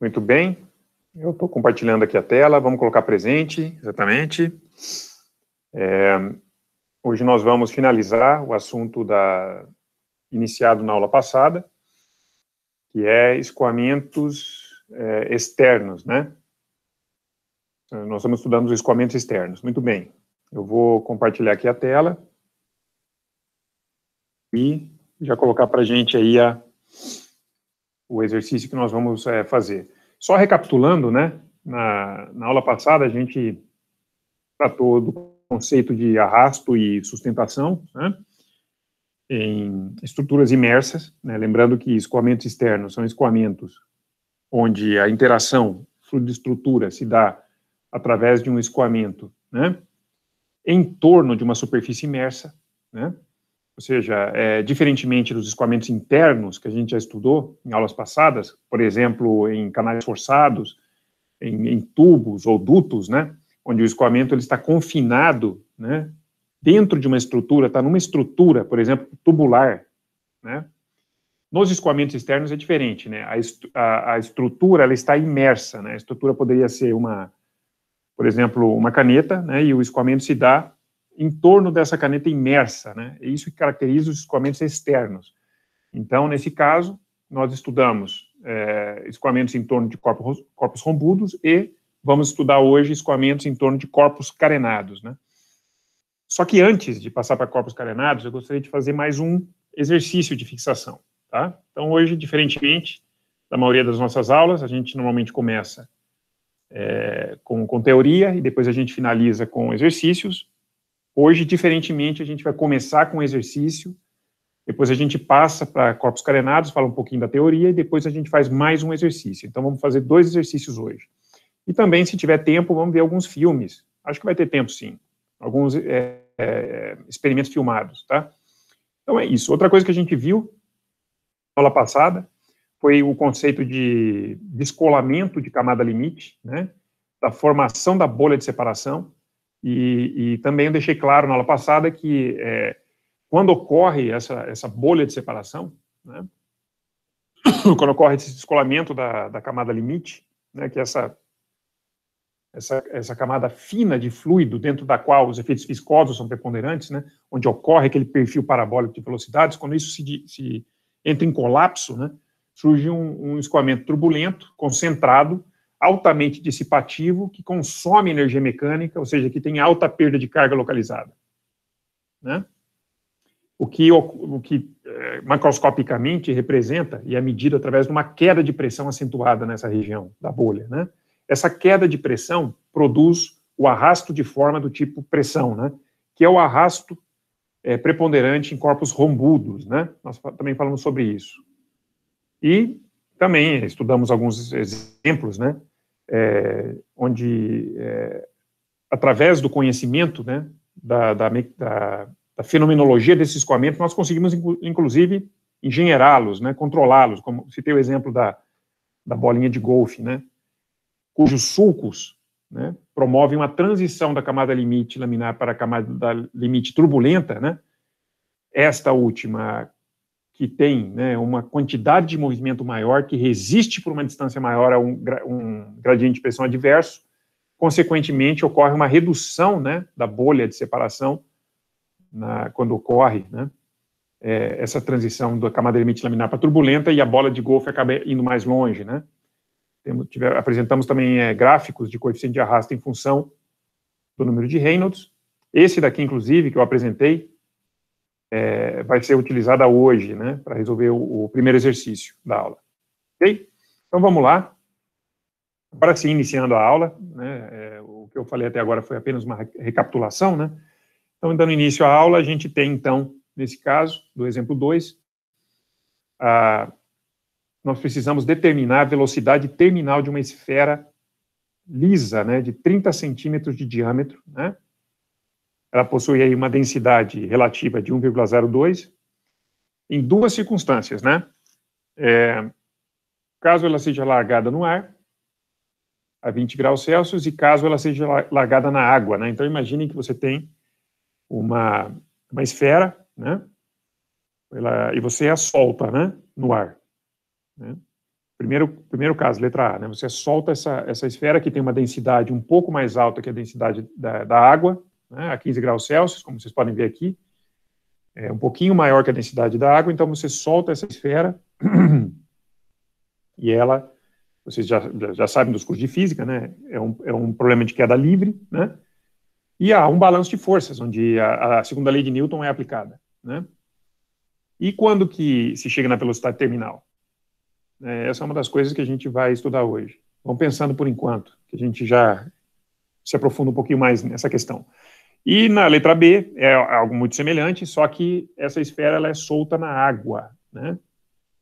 Muito bem. Eu estou compartilhando aqui a tela. Vamos colocar presente, exatamente. É, hoje nós vamos finalizar o assunto da, iniciado na aula passada, que é escoamentos é, externos, né? Nós estamos estudando os escoamentos externos. Muito bem. Eu vou compartilhar aqui a tela e já colocar para a gente aí a o exercício que nós vamos é, fazer. Só recapitulando, né, na, na, aula passada a gente tratou do conceito de arrasto e sustentação né, em estruturas imersas, né, lembrando que escoamentos externos são escoamentos onde a interação fluido-estrutura se dá através de um escoamento né, em torno de uma superfície imersa, né, ou seja, é, diferentemente dos escoamentos internos que a gente já estudou em aulas passadas, por exemplo, em canais forçados, em, em tubos ou dutos, né, onde o escoamento ele está confinado, né, dentro de uma estrutura, está numa estrutura, por exemplo, tubular, né, nos escoamentos externos é diferente, né? A, a, a, estrutura ela está imersa, né? A estrutura poderia ser uma, por exemplo, uma caneta, né? E o escoamento se dá em torno dessa caneta imersa, né? É isso que caracteriza os escoamentos externos. Então, nesse caso, nós estudamos é, escoamentos em torno de corpos, corpos rombudos e vamos estudar hoje escoamentos em torno de corpos carenados, né? Só que antes de passar para corpos carenados, eu gostaria de fazer mais um exercício de fixação, tá? Então, hoje, diferentemente da maioria das nossas aulas, a gente normalmente começa é, com, com teoria e depois a gente finaliza com exercícios. Hoje, diferentemente, a gente vai começar com o exercício, depois a gente passa para corpos carenados, fala um pouquinho da teoria, e depois a gente faz mais um exercício. Então, vamos fazer dois exercícios hoje. E também, se tiver tempo, vamos ver alguns filmes. Acho que vai ter tempo, sim. Alguns é, é, experimentos filmados, tá? Então, é isso. Outra coisa que a gente viu na aula passada foi o conceito de descolamento de camada limite, né? Da formação da bolha de separação. E, e também eu deixei claro na aula passada que é, quando ocorre essa, essa bolha de separação, né, quando ocorre esse descolamento da, da camada limite, né, que é essa, essa, essa camada fina de fluido dentro da qual os efeitos viscosos são preponderantes, né, onde ocorre aquele perfil parabólico de velocidades, quando isso se, se entra em colapso, né, surge um, um escoamento turbulento, concentrado, altamente dissipativo, que consome energia mecânica, ou seja, que tem alta perda de carga localizada. Né? O que, o, o que é, macroscopicamente representa e é medido através de uma queda de pressão acentuada nessa região da bolha. Né? Essa queda de pressão produz o arrasto de forma do tipo pressão, né? que é o arrasto é, preponderante em corpos rombudos. Né? Nós também falamos sobre isso. E também estudamos alguns exemplos, né? é, onde, é, através do conhecimento né, da, da, da, da, fenomenologia desse escoamento, nós conseguimos, inclusive, engenheirá-los, né, controlá-los, como citei o exemplo da, da bolinha de golfe, né, cujos sulcos né, promovem uma transição da camada limite laminar para a camada limite turbulenta, né, esta última que tem né, uma quantidade de movimento maior, que resiste por uma distância maior a um, um gradiente de pressão adverso, consequentemente ocorre uma redução né, da bolha de separação na, quando ocorre né, é, essa transição da camada limite laminar para turbulenta e a bola de golfe acaba indo mais longe. Né. Temos, tiver, apresentamos também é, gráficos de coeficiente de arrasto em função do número de Reynolds. Esse daqui, inclusive, que eu apresentei, é, vai ser utilizada hoje, né, para resolver o, o, primeiro exercício da aula. Ok? Então vamos lá. Agora sim, iniciando a aula, né, é, o que eu falei até agora foi apenas uma recapitulação, né? Então, dando início à aula, a gente tem, então, nesse caso, do exemplo 2, nós precisamos determinar a velocidade terminal de uma esfera lisa, né, de 30 centímetros de diâmetro, né, ela possui aí uma densidade relativa de 1,02 em duas circunstâncias, né? É, caso ela seja largada no ar a 20 graus Celsius e caso ela seja largada na água, né? Então imagine que você tem uma, uma esfera, né? Ela, e você a solta, né? No ar. Né? Primeiro, primeiro caso, letra A, né? Você solta essa, essa esfera que tem uma densidade um pouco mais alta que a densidade da, da água, né, a 15 graus Celsius, como vocês podem ver aqui, é um pouquinho maior que a densidade da água, então você solta essa esfera e ela, vocês já, já sabem dos cursos de física, né, é um, é um problema de queda livre, né, e há um balanço de forças, onde a, a segunda lei de Newton é aplicada, né. E quando que se chega na velocidade terminal? É, essa é uma das coisas que a gente vai estudar hoje. Vamos então, pensando por enquanto, que a gente já se aprofunda um pouquinho mais nessa questão. E na letra B é algo muito semelhante, só que essa esfera ela é solta na água, né?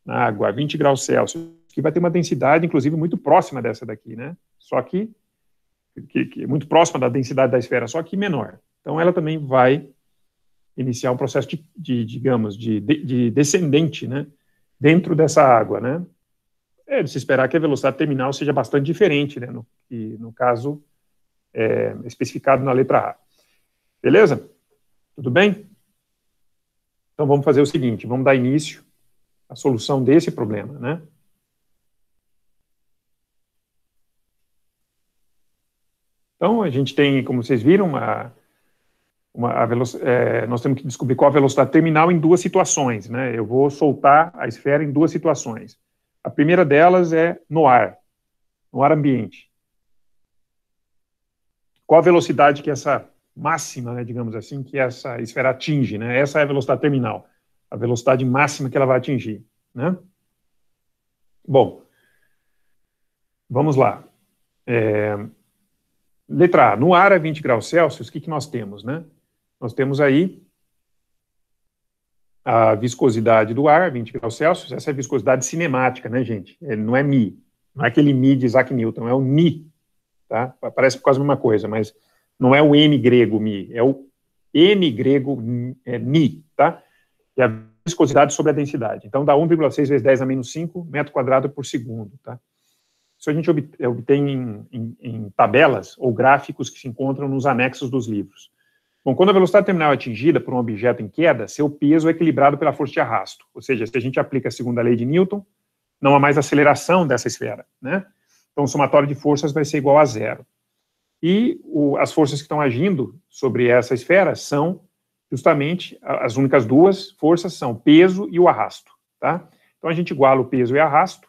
Na água, a 20 graus Celsius, que vai ter uma densidade, inclusive, muito próxima dessa daqui, né? Só que, que, que muito próxima da densidade da esfera, só que menor. Então, ela também vai iniciar um processo de, de digamos, de, de, descendente, né? Dentro dessa água, né? É de se esperar que a velocidade terminal seja bastante diferente, né? No, no caso é, especificado na letra A. Beleza? Tudo bem? Então vamos fazer o seguinte, vamos dar início à solução desse problema, né? Então a gente tem, como vocês viram, uma, uma, é, nós temos que descobrir qual a velocidade terminal em duas situações, né? Eu vou soltar a esfera em duas situações. A primeira delas é no ar, no ar ambiente. Qual a velocidade que essa máxima, né, digamos assim, que essa esfera atinge, né? Essa é a velocidade terminal, a velocidade máxima que ela vai atingir, né? Bom, vamos lá. É, letra A, no ar a é 20 graus Celsius, o que, que nós temos, né? Nós temos aí a viscosidade do ar, 20 graus Celsius, essa é a viscosidade cinemática, né, gente? Ele não é mi, não é aquele mi de Isaac Newton, é o ni, tá? Parece quase a mesma coisa, mas não é o M grego mi, é o N grego é, mi, tá? Que é a viscosidade sobre a densidade. Então dá 1,6 vezes 10 a menos 5 metro quadrado por segundo, tá? Isso a gente eh, obtém em, em, em tabelas ou gráficos que se encontram nos anexos dos livros. Bom, quando a velocidade terminal é atingida por um objeto em queda, seu peso é equilibrado pela força de arrasto. Ou seja, se a gente aplica a segunda lei de Newton, não há mais aceleração dessa esfera. Né? Então, o somatório de forças vai ser igual a zero. E o, as forças que estão agindo sobre essa esfera são justamente as únicas duas forças são peso e o arrasto, tá? Então a gente iguala o peso e arrasto,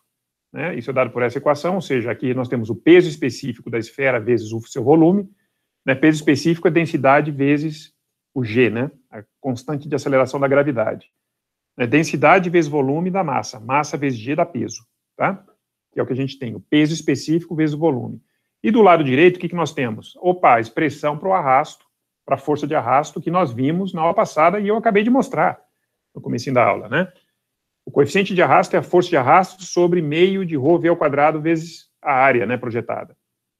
né? Isso é dado por essa equação, ou seja, aqui nós temos o peso específico da esfera vezes o seu volume, né? Peso específico é densidade vezes o g, né? A constante de aceleração da gravidade. Né? Densidade vezes volume da massa, massa vezes g dá peso, tá? Que é o que a gente tem, o peso específico vezes o volume. E do lado direito, o que, que nós temos? Opa, expressão para o arrasto, para a força de arrasto que nós vimos na aula passada e eu acabei de mostrar no começo da aula, né? O coeficiente de arrasto é a força de arrasto sobre meio de v ao quadrado vezes a área né, projetada.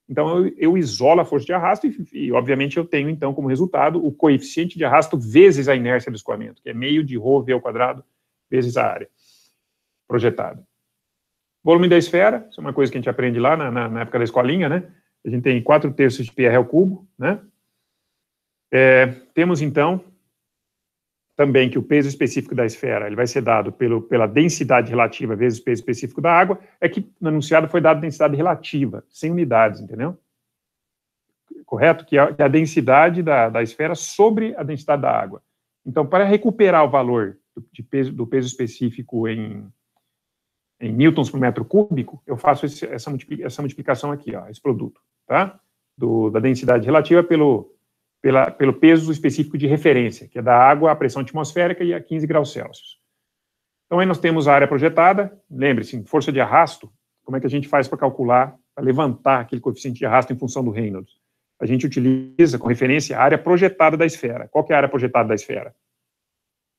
Então, eu, eu isolo a força de arrasto e, e, obviamente, eu tenho, então, como resultado, o coeficiente de arrasto vezes a inércia do escoamento, que é meio de v ao quadrado vezes a área projetada. Volume da esfera, isso é uma coisa que a gente aprende lá na, na, na época da escolinha, né? A gente tem 4 terços de PR ao cubo, né? É, temos, então, também que o peso específico da esfera ele vai ser dado pelo, pela densidade relativa vezes o peso específico da água, é que no anunciado foi dado densidade relativa, sem unidades, entendeu? Correto? Que é a, é a densidade da, da esfera sobre a densidade da água. Então, para recuperar o valor do, de peso, do peso específico em, em newtons por metro cúbico, eu faço esse, essa, essa, multiplicação aqui, ó, esse produto, tá? Do, da densidade relativa pelo, pela, pelo peso específico de referência, que é da água à pressão atmosférica e a 15 graus Celsius. Então, aí nós temos a área projetada, lembre-se, força de arrasto, como é que a gente faz para calcular, para levantar aquele coeficiente de arrasto em função do Reynolds? A gente utiliza, com referência, a área projetada da esfera. Qual é a área projetada da esfera?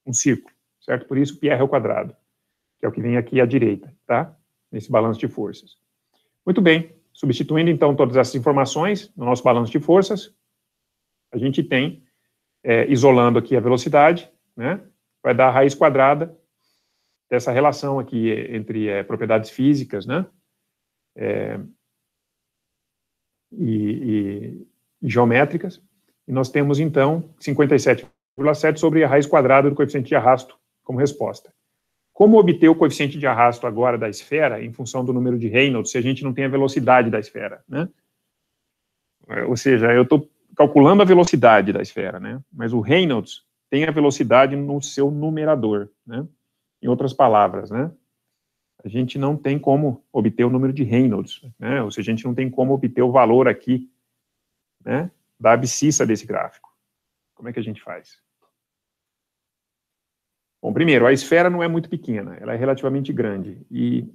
Um círculo, certo? Por isso, πr ao quadrado que é o que vem aqui à direita, tá? Nesse balanço de forças. Muito bem, substituindo então todas essas informações no nosso balanço de forças, a gente tem, é, isolando aqui a velocidade, né? Vai dar a raiz quadrada dessa relação aqui é, entre é, propriedades físicas, né? É, e, e, geométricas. E nós temos, então, 57,7 sobre a raiz quadrada do coeficiente de arrasto como resposta. Como obter o coeficiente de arrasto agora da esfera em função do número de Reynolds, se a gente não tem a velocidade da esfera, né? É, ou seja, eu estou calculando a velocidade da esfera, né? Mas o Reynolds tem a velocidade no seu numerador, né? Em outras palavras, né? A gente não tem como obter o número de Reynolds, né? Ou seja, a gente não tem como obter o valor aqui, né? Da abscissa desse gráfico. Como é que a gente faz? Bom, primeiro, a esfera não é muito pequena, ela é relativamente grande. E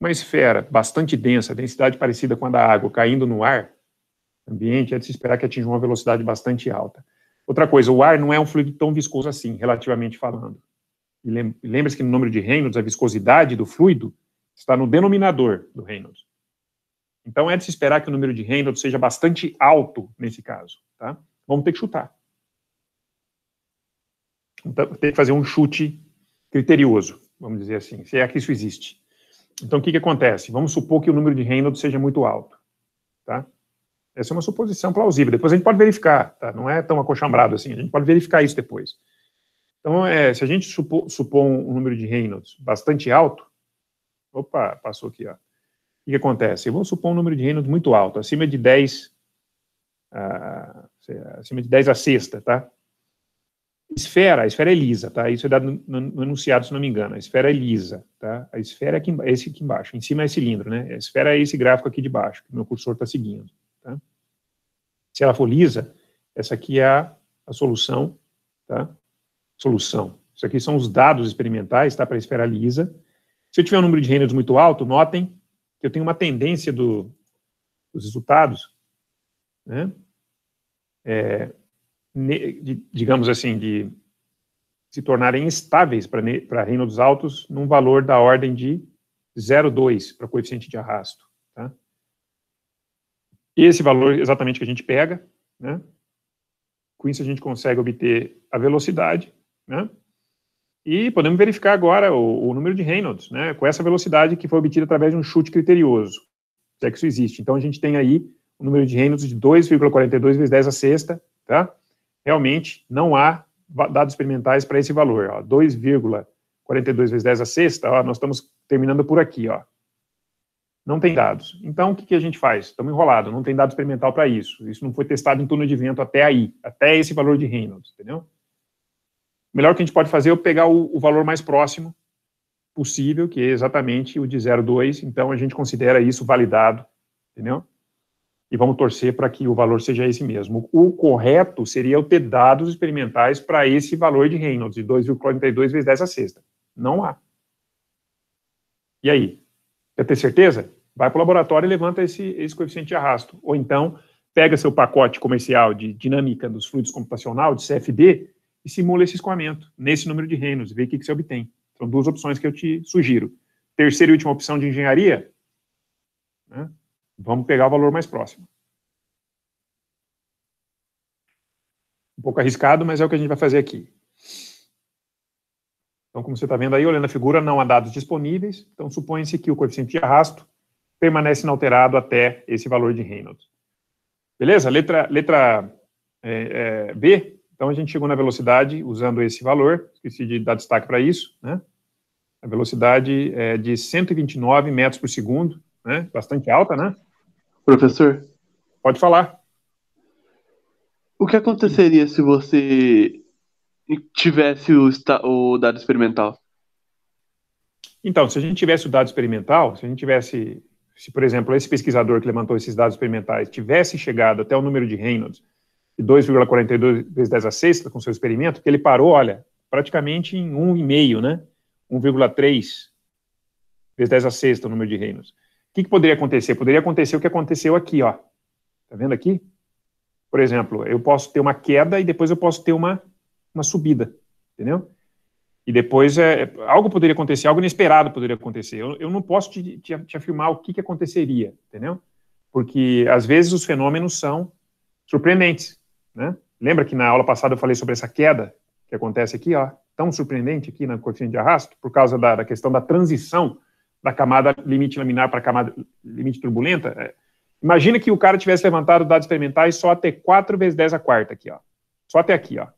uma esfera bastante densa, densidade parecida com a da água, caindo no ar ambiente, é de se esperar que atinja uma velocidade bastante alta. Outra coisa, o ar não é um fluido tão viscoso assim, relativamente falando. E lembre-se que no número de Reynolds, a viscosidade do fluido está no denominador do Reynolds. Então, é de se esperar que o número de Reynolds seja bastante alto nesse caso. Tá? Vamos ter que chutar. Então, tem que fazer um chute criterioso, vamos dizer assim, se é que isso existe. Então, o que, que acontece? Vamos supor que o número de Reynolds seja muito alto. Tá? Essa é uma suposição plausível. Depois a gente pode verificar, tá? não é tão acochambrado assim, a gente pode verificar isso depois. Então, é, se a gente supor, supor um número de Reynolds bastante alto, opa, passou aqui, ó. o que, acontece? Eu vou supor um número de Reynolds muito alto, acima de 10, ah, acima de 10 a sexta, tá? esfera, a esfera é lisa, tá? Isso é dado no, no enunciado, se não me engano. A esfera é lisa, tá? A esfera é aqui, é esse aqui embaixo. Em cima é cilindro, né? A esfera é esse gráfico aqui de baixo, que meu cursor está seguindo, tá? Se ela for lisa, essa aqui é a, a solução, tá? Solução. Isso aqui são os dados experimentais, tá? Para a esfera lisa. Se eu tiver um número de Reynolds muito alto, notem que eu tenho uma tendência do, dos resultados, né? É, de, digamos assim, de se tornarem estáveis para Reino dos Altos num valor da ordem de 0,2 para coeficiente de arrasto. Tá? Esse valor exatamente que a gente pega, né? com isso a gente consegue obter a velocidade, né? E podemos verificar agora o, o, número de Reynolds, né? Com essa velocidade que foi obtida através de um chute criterioso, se é que isso existe. Então a gente tem aí o número de Reynolds de 2,42 vezes 10 a sexta, tá? realmente não há dados experimentais para esse valor. 2,42 vezes 10 a sexta, ó, nós estamos terminando por aqui. Ó. Não tem dados. Então, o que, que a gente faz? Estamos enrolados, não tem dado experimental para isso. Isso não foi testado em túnel de vento até aí, até esse valor de Reynolds, entendeu? O melhor que a gente pode fazer é pegar o, o valor mais próximo possível, que é exatamente o de 0,2. Então, a gente considera isso validado, entendeu? e vamos torcer para que o valor seja esse mesmo. O correto seria eu ter dados experimentais para esse valor de Reynolds, de 2,42 vezes 10 a sexta. Não há. E aí? Quer ter certeza? Vai para o laboratório e levanta esse, esse coeficiente de arrasto. Ou então, pega seu pacote comercial de dinâmica dos fluidos computacional, de CFD, e simula esse escoamento nesse número de Reynolds, e vê o que, que você obtém. São duas opções que eu te sugiro. Terceira e última opção de engenharia, né? Vamos pegar o valor mais próximo. Um pouco arriscado, mas é o que a gente vai fazer aqui. Então, como você está vendo aí, olhando a figura, não há dados disponíveis, então supõe-se que o coeficiente de arrasto permanece inalterado até esse valor de Reynolds. Beleza? Letra, letra é, é, B, então a gente chegou na velocidade usando esse valor, esqueci de dar destaque para isso, né? A velocidade é de 129 metros por segundo, né? Bastante alta, né? Professor? Pode falar. O que aconteceria se você tivesse o, o dado experimental? Então, se a gente tivesse o dado experimental, se a gente tivesse, se por exemplo, esse pesquisador que levantou esses dados experimentais tivesse chegado até o número de Reynolds, de 2,42 vezes 10 a sexta com seu experimento, que ele parou, olha, praticamente em 1,5, né? 1,3 vezes 10 a sexta o número de Reynolds que, que poderia acontecer? Poderia acontecer o que aconteceu aqui, ó. Tá vendo aqui? Por exemplo, eu posso ter uma queda e depois eu posso ter uma, uma subida, entendeu? E depois é, algo poderia acontecer, algo inesperado poderia acontecer. Eu, eu não posso te, te, te, afirmar o que, que aconteceria, entendeu? Porque às vezes os fenômenos são surpreendentes, né? Lembra que na aula passada eu falei sobre essa queda que acontece aqui, ó, tão surpreendente aqui na cortina de arrasto, por causa da, da questão da transição da camada limite laminar para a camada limite turbulenta. É, imagina que o cara tivesse levantado dados experimentais só até 4 vezes 10 a quarta aqui, ó. Só até aqui, ó.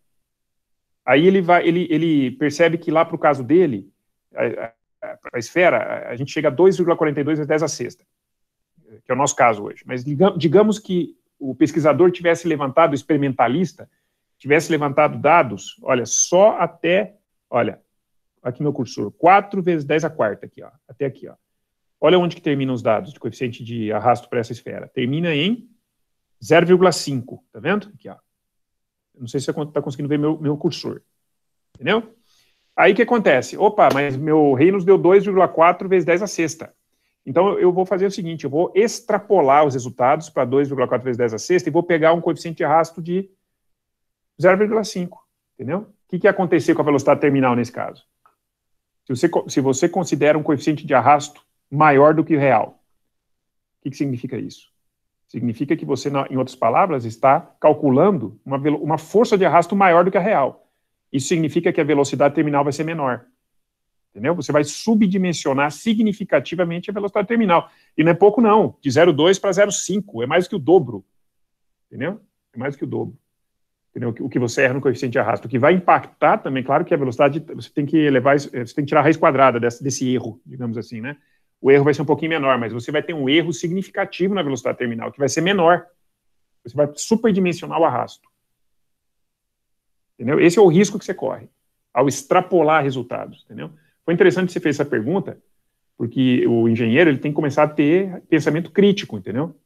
Aí ele vai, ele, ele percebe que lá para o caso dele, a, a, a, esfera, a gente chega a 2,42 vezes 10 a sexta, que é o nosso caso hoje. Mas digamos que o pesquisador tivesse levantado, o experimentalista, tivesse levantado dados, olha, só até, olha, aqui meu cursor, 4 vezes 10 a quarta, aqui, ó, até aqui. Ó. Olha onde que terminam os dados de coeficiente de arrasto para essa esfera. Termina em 0,5, tá vendo? Aqui, ó. Não sei se você está conseguindo ver meu, meu cursor. Entendeu? Aí o que acontece? Opa, mas meu Reynolds deu 2,4 vezes 10 a sexta. Então eu vou fazer o seguinte, eu vou extrapolar os resultados para 2,4 vezes 10 a sexta e vou pegar um coeficiente de arrasto de 0,5, entendeu? O que, que ia acontecer com a velocidade terminal nesse caso? Se você, se você considera um coeficiente de arrasto maior do que o real, o que, que significa isso? Significa que você, em outras palavras, está calculando uma, uma força de arrasto maior do que a real. Isso significa que a velocidade terminal vai ser menor. Entendeu? Você vai subdimensionar significativamente a velocidade terminal. E não é pouco, não. De 0,2 para 0,5. É mais do que o dobro. Entendeu? É mais do que o dobro. Entendeu? O que você erra no coeficiente de arrasto, o que vai impactar também, claro que a velocidade, você tem que elevar, eh, você tem que tirar a raiz quadrada desse, desse erro, digamos assim, né? O erro vai ser um pouquinho menor, mas você vai ter um erro significativo na velocidade terminal, que vai ser menor. Você vai superdimensionar o arrasto. Entendeu? Esse é o risco que você corre ao extrapolar resultados, entendeu? Foi interessante que você fez essa pergunta, porque o engenheiro ele tem que começar a ter pensamento crítico, entendeu?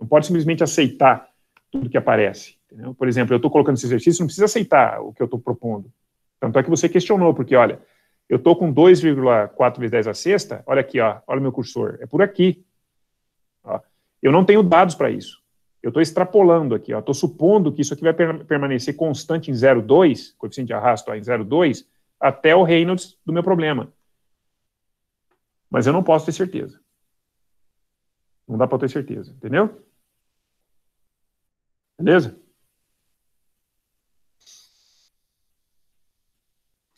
Não pode simplesmente aceitar tudo que aparece. Entendeu? Por exemplo, eu estou colocando esse exercício, não precisa aceitar o que eu estou propondo. Tanto é que você questionou, porque olha, eu estou com 2,4 vezes 10 a sexta, olha aqui, ó, olha o meu cursor, é por aqui. Ó. Eu não tenho dados para isso. Eu estou extrapolando aqui, estou supondo que isso aqui vai per permanecer constante em 0,2, coeficiente de arrasto ó, em 0,2, até o Reynolds do meu problema. Mas eu não posso ter certeza. Não dá para ter certeza, entendeu? Beleza?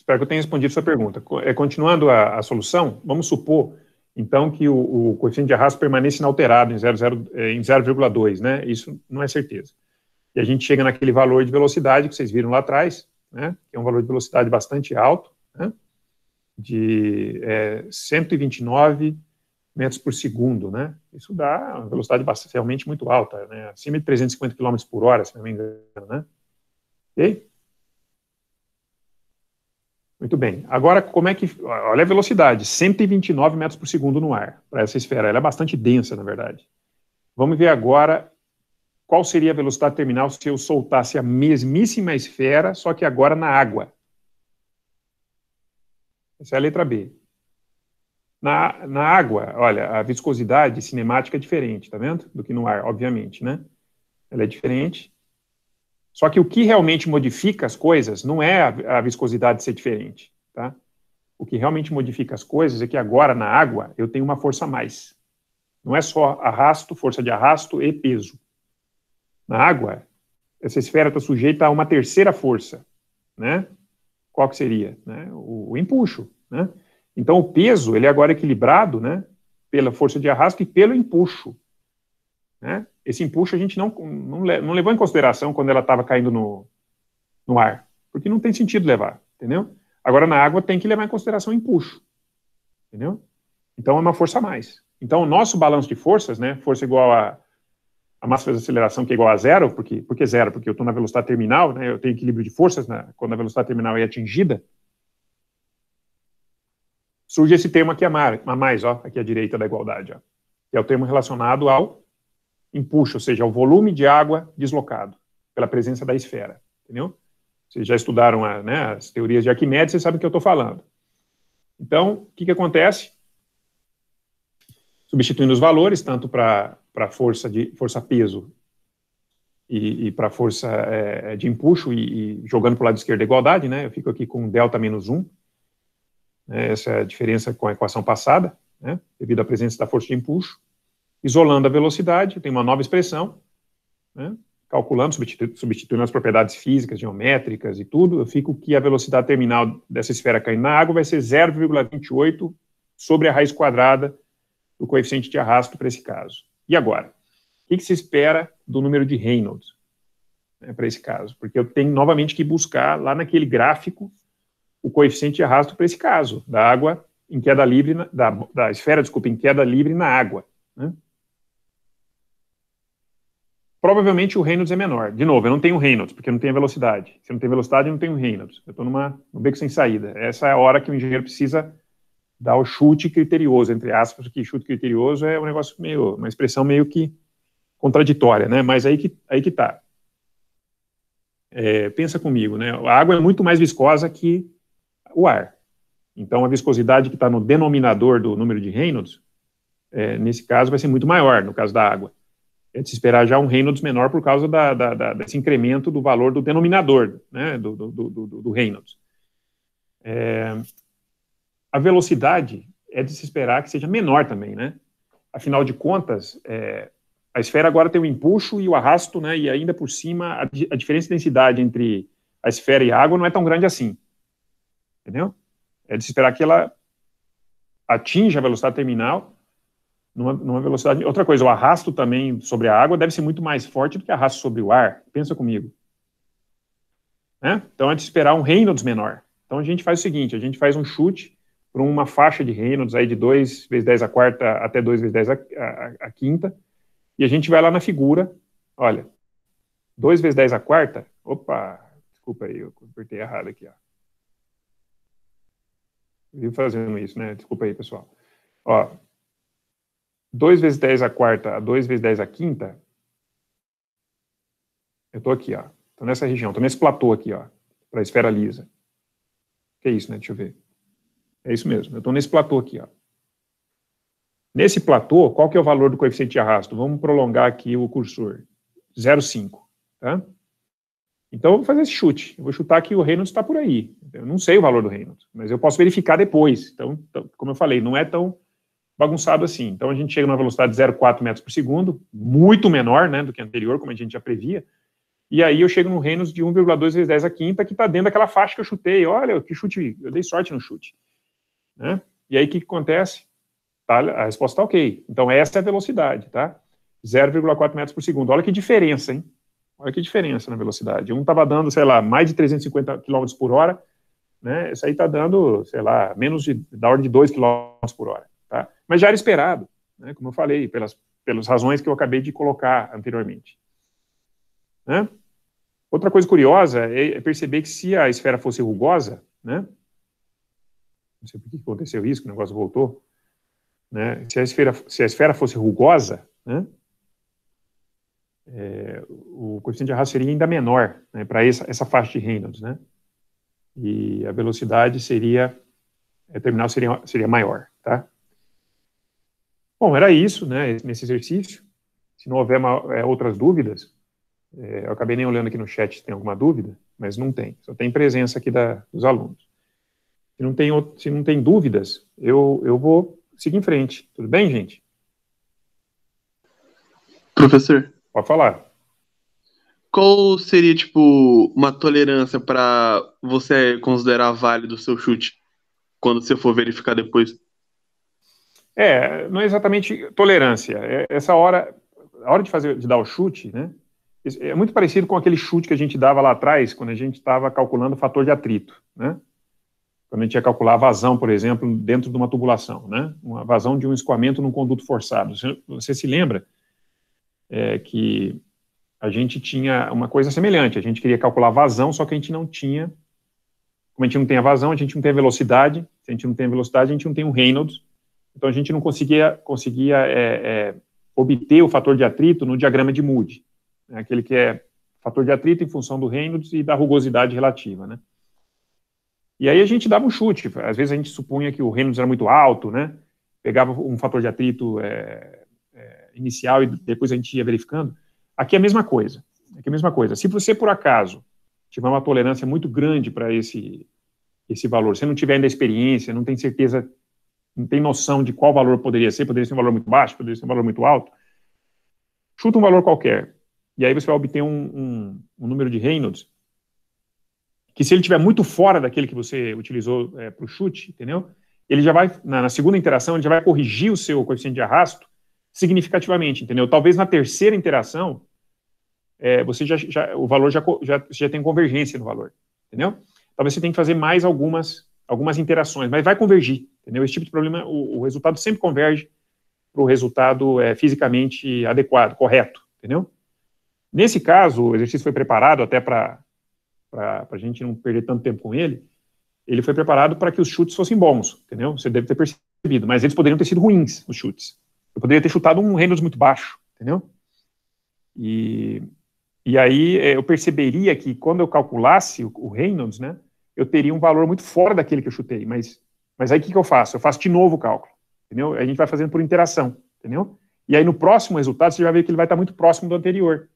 Espero que eu tenha respondido sua pergunta. Eh, continuando a, a solução, vamos supor, então, que o, o, coeficiente de arrasto permaneça inalterado em 0,2, eh, né? Isso não é certeza. E a gente chega naquele valor de velocidade que vocês viram lá atrás, né? Que é um valor de velocidade bastante alto, né? De é, eh, 129 metros por segundo, né? Isso dá uma velocidade bastante, realmente muito alta, né? Acima de 350 km por hora, se não me engano, né? Ok? Muito bem. Agora, como é que. Olha a velocidade: 129 metros por segundo no ar, para essa esfera. Ela é bastante densa, na verdade. Vamos ver agora qual seria a velocidade terminal se eu soltasse a mesmíssima esfera, só que agora na água. Essa é a letra B. Na, na água, olha, a viscosidade cinemática é diferente, tá vendo? Do que no ar, obviamente, né? Ela é diferente. Só que o que realmente modifica as coisas não é a, a viscosidade ser diferente, tá? O que realmente modifica as coisas é que agora na água eu tenho uma força a mais. Não é só arrasto, força de arrasto e peso. Na água, essa esfera está sujeita a uma terceira força, né? Qual que seria? Né? O, o empuxo, né? Então o peso, ele é agora equilibrado, né? Pela força de arrasto e pelo empuxo, né? esse empuxo a gente não, não, não levou em consideração quando ela estava caindo no, no ar, porque não tem sentido levar, entendeu? Agora, na água, tem que levar em consideração o empuxo, entendeu? Então, é uma força a mais. Então, o nosso balanço de forças, né, força igual a, a massa vezes aceleração, que é igual a zero, porque, porque é zero? Porque eu estou na velocidade terminal, né, eu tenho equilíbrio de forças na, né, quando a velocidade terminal é atingida, surge esse termo aqui a mais, ó, aqui à direita da igualdade, ó, que é o termo relacionado ao empuxa, ou seja, o volume de água deslocado pela presença da esfera, entendeu? Vocês já estudaram a, né, as teorias de Arquimedes, vocês sabem o que eu estou falando. Então, o que, que acontece? Substituindo os valores, tanto para força de força peso e, e para força é, é, de empuxo, e, e jogando para o lado esquerdo a igualdade, né? Eu fico aqui com delta menos 1, né, essa é a diferença com a equação passada, né, devido à presença da força de empuxo isolando a velocidade, tem uma nova expressão, né? calculando, substituindo, substituindo as propriedades físicas, geométricas e tudo, eu fico que a velocidade terminal dessa esfera caindo na água vai ser 0,28 sobre a raiz quadrada do coeficiente de arrasto para esse caso. E agora? O que, que se espera do número de Reynolds né, para esse caso? Porque eu tenho novamente que buscar lá naquele gráfico o coeficiente de arrasto para esse caso, da água em queda livre, na, da, da esfera, desculpa, em queda livre na água. Né? provavelmente o Reynolds é menor. De novo, eu não tenho Reynolds, porque não tenho velocidade. Se não tem velocidade, eu não tenho Reynolds. Eu estou no beco sem saída. Essa é a hora que o engenheiro precisa dar o chute criterioso, entre aspas, que chute criterioso é um negócio meio, uma expressão meio que contraditória, né? Mas aí que, aí que tá. É, pensa comigo, né? A água é muito mais viscosa que o ar. Então, a viscosidade que está no denominador do número de Reynolds, é, nesse caso, vai ser muito maior, no caso da água é de se esperar já um Reynolds menor por causa da, da, da, desse incremento do valor do denominador né, do, do, do, do Reynolds. É, a velocidade é de se esperar que seja menor também, né? Afinal de contas, é, a esfera agora tem o empuxo e o arrasto, né? E ainda por cima, a, a diferença de densidade entre a esfera e a água não é tão grande assim. Entendeu? É de se esperar que ela atinja a velocidade terminal numa, numa velocidade. Outra coisa, o arrasto também sobre a água deve ser muito mais forte do que arrasto sobre o ar. Pensa comigo. Né? Então é de esperar um Reynolds menor. Então a gente faz o seguinte: a gente faz um chute para uma faixa de Reynolds aí de 2 vezes 10 a quarta até 2 vezes 10 a, a, a quinta, e a gente vai lá na figura, olha, 2 vezes 10 a quarta, opa, desculpa aí, eu apertei errado aqui, ó. Vivo fazendo isso, né? Desculpa aí, pessoal. Ó, 2 vezes 10 a quarta a 2 vezes 10 a quinta, eu estou aqui, ó. Estou nessa região, estou nesse platô aqui, ó, para a esfera lisa. Que é isso, né? Deixa eu ver. É isso mesmo, eu estou nesse platô aqui, ó. Nesse platô, qual que é o valor do coeficiente de arrasto? Vamos prolongar aqui o cursor. 0,5, tá? Então, eu vou fazer esse chute. Eu vou chutar que o Reynolds está por aí. Eu não sei o valor do Reynolds, mas eu posso verificar depois. Então, então como eu falei, não é tão bagunçado assim. Então a gente chega numa velocidade de 0,4 metros por segundo, muito menor né, do que anterior, como a gente já previa. E aí eu chego no Reynolds de 1,2 vezes 10 a quinta, que está dentro daquela faixa que eu chutei. Olha, que chute, eu dei sorte no chute. Né? E aí o que, que acontece? Tá, a resposta está ok. Então essa é a velocidade, tá? 0,4 metros por segundo. Olha que diferença, hein? Olha que diferença na velocidade. Um estava dando, sei lá, mais de 350 km por hora, né? aí está dando, sei lá, menos de, da ordem de 2 km por hora. Mas já era esperado, né, como eu falei, pelas, pelas razões que eu acabei de colocar anteriormente. Né? Outra coisa curiosa é, é perceber que se a esfera fosse rugosa, né, não sei por que aconteceu isso, que o negócio voltou, né, se, a esfera, se a esfera fosse rugosa, né, é, o coeficiente de arrasto seria ainda menor né, para essa, essa, faixa de Reynolds, né? E a velocidade seria, a é, terminal seria, seria maior, tá? Bom, era isso, né, nesse exercício. Se não houver uma, é, outras dúvidas, é, eu acabei nem olhando aqui no chat se tem alguma dúvida, mas não tem, só tem presença aqui da, dos alunos. Se não tem, se não tem dúvidas, eu, eu vou seguir em frente. Tudo bem, gente? Professor. Pode falar. Qual seria, tipo, uma tolerância para você considerar válido o seu chute quando você for verificar depois? É, não é exatamente tolerância. É, essa hora, a hora de fazer, de dar o chute, né? É muito parecido com aquele chute que a gente dava lá atrás, quando a gente estava calculando o fator de atrito, né? Quando a gente ia calcular a vazão, por exemplo, dentro de uma tubulação, né? Uma vazão de um escoamento num conduto forçado. Você, você se lembra é, que a gente tinha uma coisa semelhante. A gente queria calcular a vazão, só que a gente não tinha. Como a gente não tem a vazão, a gente não tem a velocidade. Se a gente não tem a velocidade, a gente não tem o Reynolds então, a gente não conseguia, conseguia é, é, obter o fator de atrito no diagrama de Moody, né, aquele que é fator de atrito em função do Reynolds e da rugosidade relativa, né? E aí a gente dava um chute. Às vezes a gente supunha que o Reynolds era muito alto, né? Pegava um fator de atrito é, é, inicial e depois a gente ia verificando. Aqui é a mesma coisa. Aqui é a mesma coisa. Se você, por acaso, tiver uma tolerância muito grande para esse, esse valor, você não tiver ainda experiência, não tem certeza não tem noção de qual valor poderia ser, poderia ser um valor muito baixo, poderia ser um valor muito alto, chuta um valor qualquer. E aí você vai obter um, um, um número de Reynolds que se ele tiver muito fora daquele que você utilizou é, para o chute, entendeu? Ele já vai, na, na, segunda interação, ele já vai corrigir o seu coeficiente de arrasto significativamente, entendeu? Talvez na terceira interação, é, você já, já, o valor já, já, já tem convergência no valor, entendeu? Talvez você tenha que fazer mais algumas algumas interações, mas vai convergir, entendeu? Esse tipo de problema, o, o resultado sempre converge para o resultado é, fisicamente adequado, correto, entendeu? Nesse caso, o exercício foi preparado até para a gente não perder tanto tempo com ele, ele foi preparado para que os chutes fossem bons, entendeu? Você deve ter percebido, mas eles poderiam ter sido ruins, os chutes. Eu poderia ter chutado um Reynolds muito baixo, entendeu? E, e aí é, eu perceberia que quando eu calculasse o, o Reynolds, né, eu teria um valor muito fora daquele que eu chutei. Mas, mas aí o que, que eu faço? Eu faço de novo o cálculo, entendeu? A gente vai fazendo por interação, entendeu? E aí no próximo resultado você vai ver que ele vai estar muito próximo do anterior.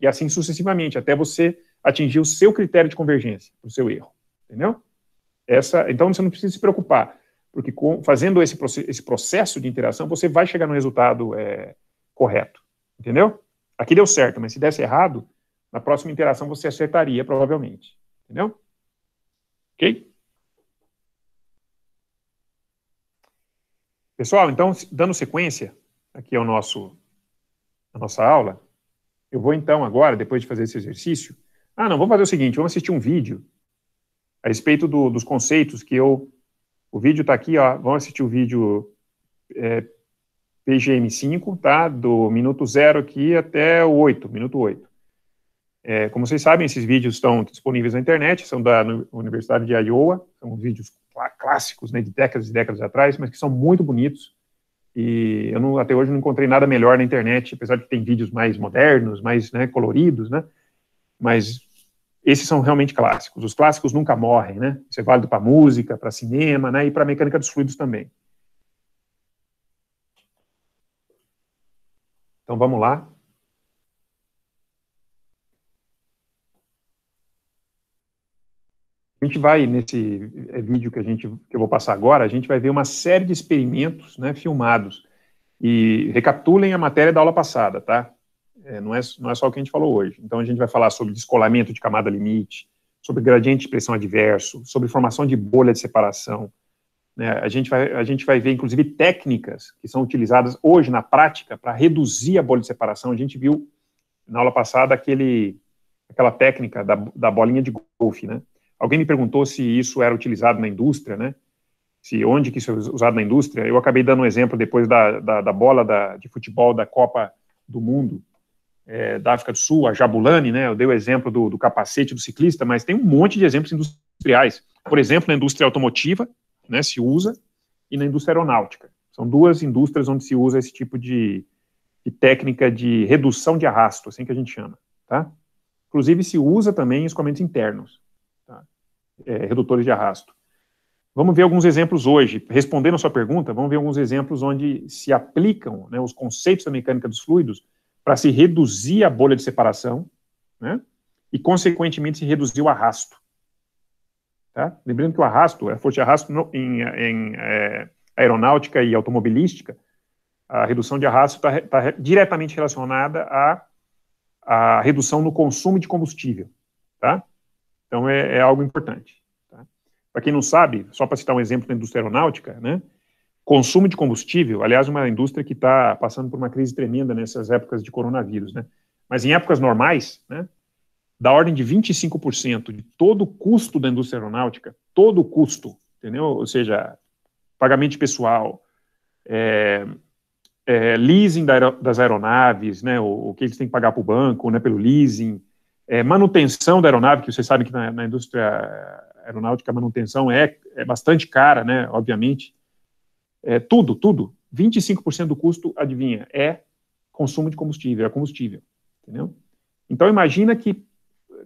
E assim sucessivamente, até você atingir o seu critério de convergência, o seu erro, entendeu? Essa, então você não precisa se preocupar, porque com, fazendo esse, esse processo de interação, você vai chegar no resultado é, correto, entendeu? Aqui deu certo, mas se desse errado, na próxima interação você acertaria, provavelmente, entendeu? Ok? Pessoal, então, dando sequência aqui ao nosso, à nossa aula, eu vou então agora, depois de fazer esse exercício, ah, não, vamos fazer o seguinte, vamos assistir um vídeo a respeito do, dos conceitos que eu, o vídeo está aqui, ó, vamos assistir o vídeo é, PGM5, tá, do minuto zero aqui até o 8, minuto 8. É, como vocês sabem, esses vídeos estão disponíveis na internet, são da Universidade de Iowa, são vídeos clássicos, né, de décadas e décadas atrás, mas que são muito bonitos. E eu não, até hoje não encontrei nada melhor na internet, apesar de que tem vídeos mais modernos, mais né, coloridos, né? Mas esses são realmente clássicos. Os clássicos nunca morrem, né? Isso é válido para música, para cinema, né? E para mecânica dos fluidos também. Então vamos lá. A gente vai, nesse eh, vídeo que, a gente, que eu vou passar agora, a gente vai ver uma série de experimentos né, filmados. E recapitulem a matéria da aula passada, tá? É, não, é, não é só o que a gente falou hoje. Então, a gente vai falar sobre descolamento de camada limite, sobre gradiente de pressão adverso, sobre formação de bolha de separação. Né? A, gente vai, a gente vai ver, inclusive, técnicas que são utilizadas hoje na prática para reduzir a bolha de separação. A gente viu na aula passada aquele, aquela técnica da, da bolinha de golfe, né? Alguém me perguntou se isso era utilizado na indústria, né? Se onde que isso é usado na indústria. Eu acabei dando um exemplo depois da, da, da bola da, de futebol da Copa do Mundo é, da África do Sul, a Jabulani, né? Eu dei o exemplo do, do, capacete do ciclista, mas tem um monte de exemplos industriais. Por exemplo, na indústria automotiva, né? Se usa e na indústria aeronáutica. São duas indústrias onde se usa esse tipo de, de técnica de redução de arrasto, assim que a gente chama, tá? Inclusive se usa também em escoamentos internos é, redutores de arrasto. Vamos ver alguns exemplos hoje. Respondendo a sua pergunta, vamos ver alguns exemplos onde se aplicam né, os conceitos da mecânica dos fluidos para se reduzir a bolha de separação né, e, consequentemente, se reduzir o arrasto. Tá? Lembrando que o arrasto, a força de arrasto no, em, em é, aeronáutica e automobilística, a redução de arrasto está tá, tá diretamente relacionada à, à redução no consumo de combustível. Tá? Então, é, é algo importante. Tá? Para quem não sabe, só para citar um exemplo da indústria aeronáutica, né? consumo de combustível, aliás, uma indústria que está passando por uma crise tremenda nessas épocas de coronavírus, né? mas em épocas normais, né? da ordem de 25% de todo o custo da indústria aeronáutica, todo o custo, entendeu? Ou seja, pagamento de pessoal, é, é, leasing da, das aeronaves, né? O, o, que eles têm que pagar para o banco, né? Pelo leasing, é, manutenção da aeronave, que vocês sabem que na, na indústria eh, aeronáutica a manutenção é, é bastante cara, né, obviamente. É, tudo, tudo. 25% do custo, adivinha, é consumo de combustível, é combustível, entendeu? Então imagina que,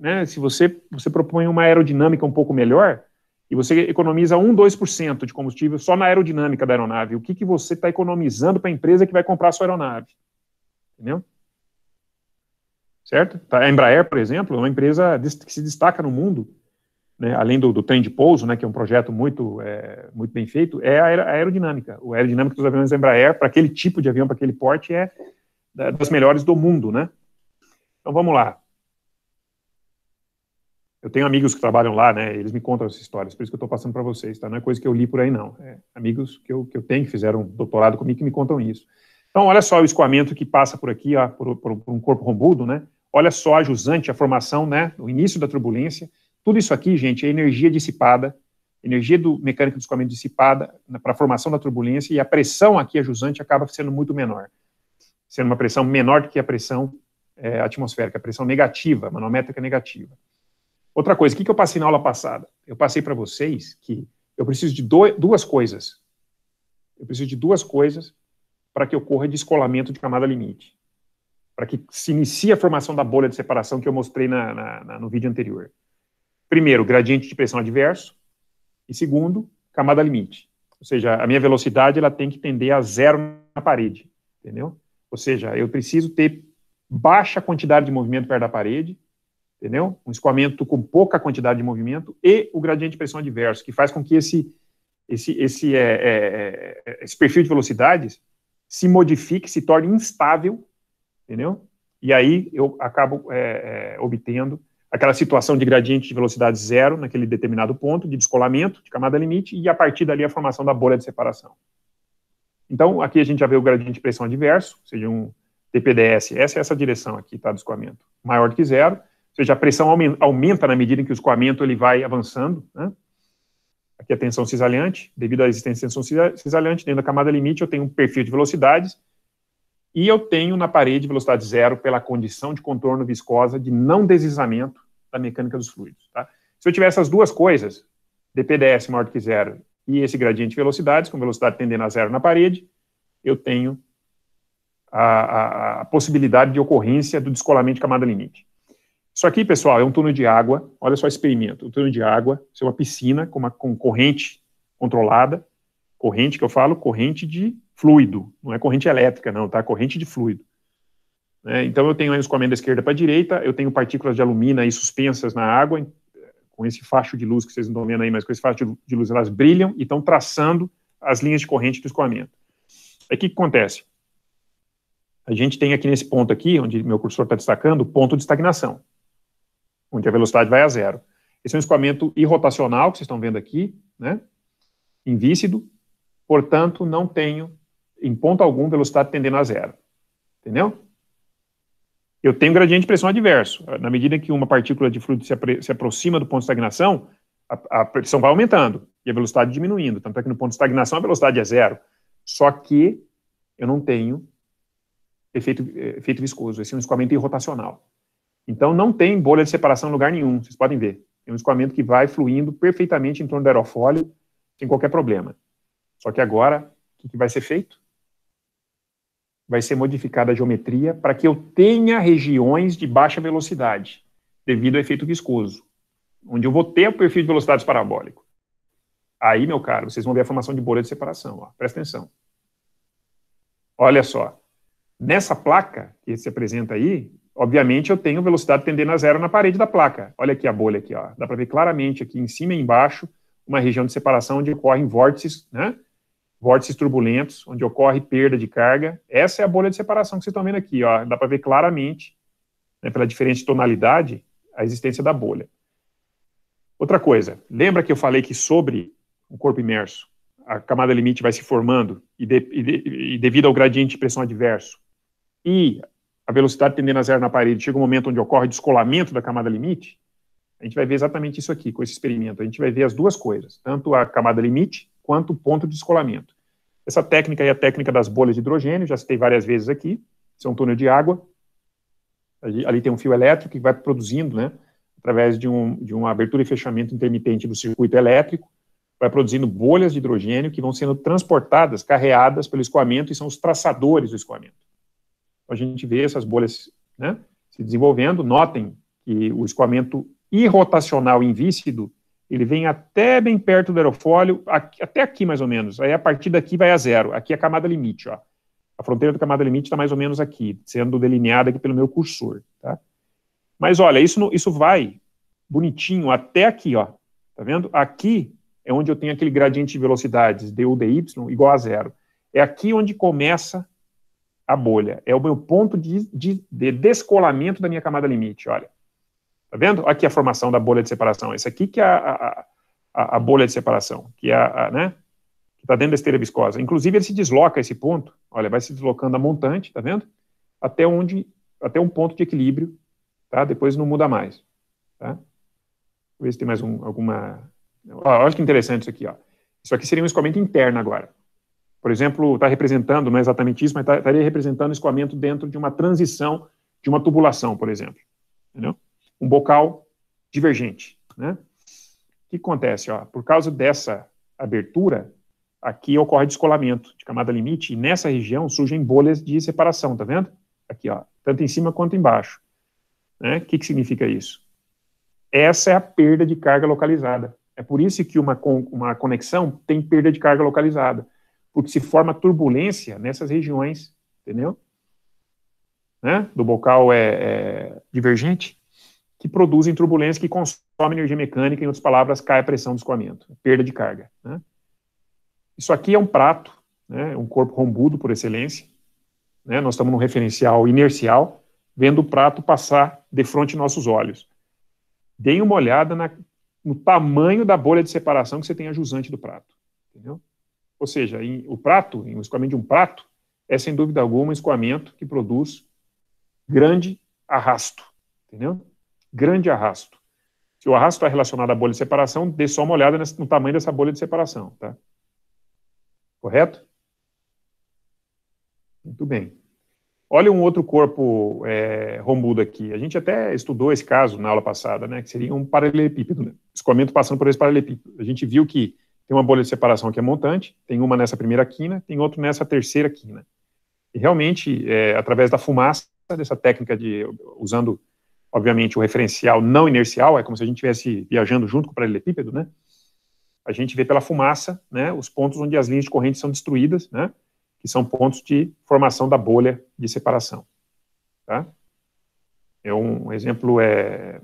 né, se você, você propõe uma aerodinâmica um pouco melhor e você economiza 1, 2% de combustível só na aerodinâmica da aeronave, o que, que você está economizando para a empresa que vai comprar a sua aeronave, entendeu? certo? Tá, a Embraer, por exemplo, é uma empresa que se destaca no mundo, né? além do, do, trem de pouso, né, que é um projeto muito, é, muito bem feito, é a, aerodinâmica. O aerodinâmica dos aviões da Embraer, para aquele tipo de avião, para aquele porte, é das melhores do mundo, né? Então, vamos lá. Eu tenho amigos que trabalham lá, né? Eles me contam essas histórias, por isso que eu estou passando para vocês, tá? Não é coisa que eu li por aí, não. É amigos que eu, que eu tenho, que fizeram doutorado comigo, que me contam isso. Então, olha só o escoamento que passa por aqui, ó, por, por, por um corpo rombudo, né? Olha só a jusante, a formação, né? O início da turbulência. Tudo isso aqui, gente, é energia dissipada, energia do mecânico do escoamento dissipada para a formação da turbulência e a pressão aqui, a jusante, acaba sendo muito menor. Sendo uma pressão menor do que a pressão é, atmosférica, a pressão negativa, manométrica negativa. Outra coisa, o que, que eu passei na aula passada? Eu passei para vocês que eu preciso de do, duas coisas. Eu preciso de duas coisas para que ocorra descolamento de camada limite para que se inicie a formação da bolha de separação que eu mostrei na, na, na, no vídeo anterior. Primeiro, gradiente de pressão adverso. E segundo, camada limite. Ou seja, a minha velocidade ela tem que tender a zero na parede. Entendeu? Ou seja, eu preciso ter baixa quantidade de movimento perto da parede, entendeu? Um escoamento com pouca quantidade de movimento e o gradiente de pressão adverso, que faz com que esse, esse, esse, é, é, é esse perfil de velocidades se modifique, se torne instável entendeu? E aí eu acabo é, é, obtendo aquela situação de gradiente de velocidade zero naquele determinado ponto de descolamento de camada limite e a partir dali a formação da bolha de separação. Então aqui a gente já vê o gradiente de pressão adverso, ou seja, um TPDS, essa é essa direção aqui, tá, do escoamento, maior do que zero, ou seja, a pressão aumenta na medida em que o escoamento ele vai avançando, né? Aqui a tensão cisalhante, devido à existência de tensão cisalhante, dentro da camada limite eu tenho um perfil de velocidades, e eu tenho na parede velocidade zero pela condição de contorno viscosa de não deslizamento da mecânica dos fluidos. Tá? Se eu tiver essas duas coisas, DPDS maior que zero e esse gradiente de velocidades, com velocidade tendendo a zero na parede, eu tenho a, a, a possibilidade de ocorrência do descolamento de camada limite. Isso aqui, pessoal, é um túnel de água. Olha só o experimento. Um túnel de água, isso é uma piscina com uma corrente controlada. Corrente que eu falo, corrente de fluido, não é corrente elétrica, não, tá? Corrente de fluido. Né? Então eu tenho aí escoamento da esquerda para a direita, eu tenho partículas de alumina aí suspensas na água, com esse facho de luz que vocês não estão vendo aí, mas com esse facho de luz elas brilham e estão traçando as linhas de corrente do escoamento. Aí o que, que acontece? A gente tem aqui nesse ponto aqui, onde meu cursor está destacando, o ponto de estagnação, onde a velocidade vai a zero. Esse é um escoamento irrotacional que vocês estão vendo aqui, né? Invícido portanto, não tenho, em ponto algum, velocidade tendendo a zero. Entendeu? Eu tenho gradiente de pressão adverso. Na medida que uma partícula de fluido se, se aproxima do ponto de estagnação, a, a, pressão vai aumentando e a velocidade diminuindo. Tanto é que no ponto de estagnação a velocidade é zero. Só que eu não tenho efeito, eh, efeito viscoso, esse é um escoamento irrotacional. Então não tem bolha de separação em lugar nenhum, vocês podem ver. É um escoamento que vai fluindo perfeitamente em torno do aerofólio, sem qualquer problema. Só que agora, o que vai ser feito? Vai ser modificada a geometria para que eu tenha regiões de baixa velocidade, devido ao efeito viscoso, onde eu vou ter o perfil de velocidades parabólico. Aí, meu caro, vocês vão ver a formação de bolha de separação. Ó. Presta atenção. Olha só. Nessa placa que se apresenta aí, obviamente eu tenho velocidade tendendo a zero na parede da placa. Olha aqui a bolha aqui, ó. Dá para ver claramente aqui em cima e embaixo uma região de separação onde ocorrem vórtices, né? vórtices turbulentos, onde ocorre perda de carga. Essa é a bolha de separação que vocês estão vendo aqui. Ó. Dá para ver claramente, né, pela diferente tonalidade, a existência da bolha. Outra coisa, lembra que eu falei que sobre o corpo imerso, a camada limite vai se formando e, de, e, de, e devido ao gradiente de pressão adverso e a velocidade tendendo a zero na parede, chega um momento onde ocorre descolamento da camada limite, a gente vai ver exatamente isso aqui com esse experimento. A gente vai ver as duas coisas, tanto a camada limite quanto o ponto de descolamento. Essa técnica é a técnica das bolhas de hidrogênio, já citei várias vezes aqui. Isso é um túnel de água. Ali, ali tem um fio elétrico que vai produzindo, né, através de, um, de uma abertura e fechamento intermitente do circuito elétrico, vai produzindo bolhas de hidrogênio que vão sendo transportadas, carreadas pelo escoamento e são os traçadores do escoamento. Então, a gente vê essas bolhas né, se desenvolvendo. Notem que o escoamento irrotacional invícido ele vem até bem perto do aerofólio, aqui, até aqui mais ou menos. Aí a partir daqui vai a zero. Aqui é a camada limite, ó. A fronteira da camada limite está mais ou menos aqui, sendo delineada aqui pelo meu cursor, tá? Mas olha, isso, isso vai bonitinho até aqui, ó. Tá vendo? Aqui é onde eu tenho aquele gradiente de velocidades, du, dy, igual a zero. É aqui onde começa a bolha. É o meu ponto de, de, de descolamento da minha camada limite, olha. Tá vendo? Aqui a formação da bolha de separação. Esse aqui que é a, a, a bolha de separação, que é a, a né? Que está dentro da esteira viscosa. Inclusive, ele se desloca esse ponto. Olha, vai se deslocando a montante, tá vendo? Até onde, até um ponto de equilíbrio, tá? Depois não muda mais, tá? Vou ver se tem mais um, alguma. Ó, olha que interessante isso aqui, ó. Isso aqui seria um escoamento interno agora. Por exemplo, está representando, não é exatamente isso, mas tá, estaria representando representando escoamento dentro de uma transição de uma tubulação, por exemplo. Entendeu? um bocal divergente. Né? O que acontece? Ó, por causa dessa abertura, aqui ocorre descolamento de camada limite, e nessa região surgem bolhas de separação, tá vendo? Aqui, ó, tanto em cima quanto embaixo. Né? O né? que, que significa isso? Essa é a perda de carga localizada. É por isso que uma, uma conexão tem perda de carga localizada, porque se forma turbulência nessas regiões, entendeu? Né? Do bocal é, é divergente que produzem turbulência, que consomem energia mecânica, em outras palavras, cai a pressão de escoamento, perda de carga. Né? Isso aqui é um prato, né, é um corpo rombudo por excelência. Né, nós estamos num referencial inercial, vendo o prato passar de frente nossos olhos. Deem uma olhada na, no tamanho da bolha de separação que você tem a jusante do prato. Entendeu? Ou seja, em, o prato, em um escoamento de um prato, é sem dúvida alguma um escoamento que produz grande arrasto. Entendeu? grande arrasto. Se o arrasto está é relacionado à bolha de separação, dê só uma olhada no tamanho dessa bolha de separação, tá? Correto? Muito bem. Olha um outro corpo é, rombudo aqui. A gente até estudou esse caso na aula passada, né? Que seria um paralelepípedo, né? escoamento passando por esse paralelepípedo. A gente viu que tem uma bolha de separação que é montante, tem uma nessa primeira quina, tem outra nessa terceira quina. E realmente, é, através da fumaça, dessa técnica de usando obviamente, o referencial não inercial, é como se a gente estivesse viajando junto com o paralelepípedo, né? A gente vê pela fumaça, né, os pontos onde as linhas de corrente são destruídas, né, que são pontos de formação da bolha de separação, tá? É um exemplo é,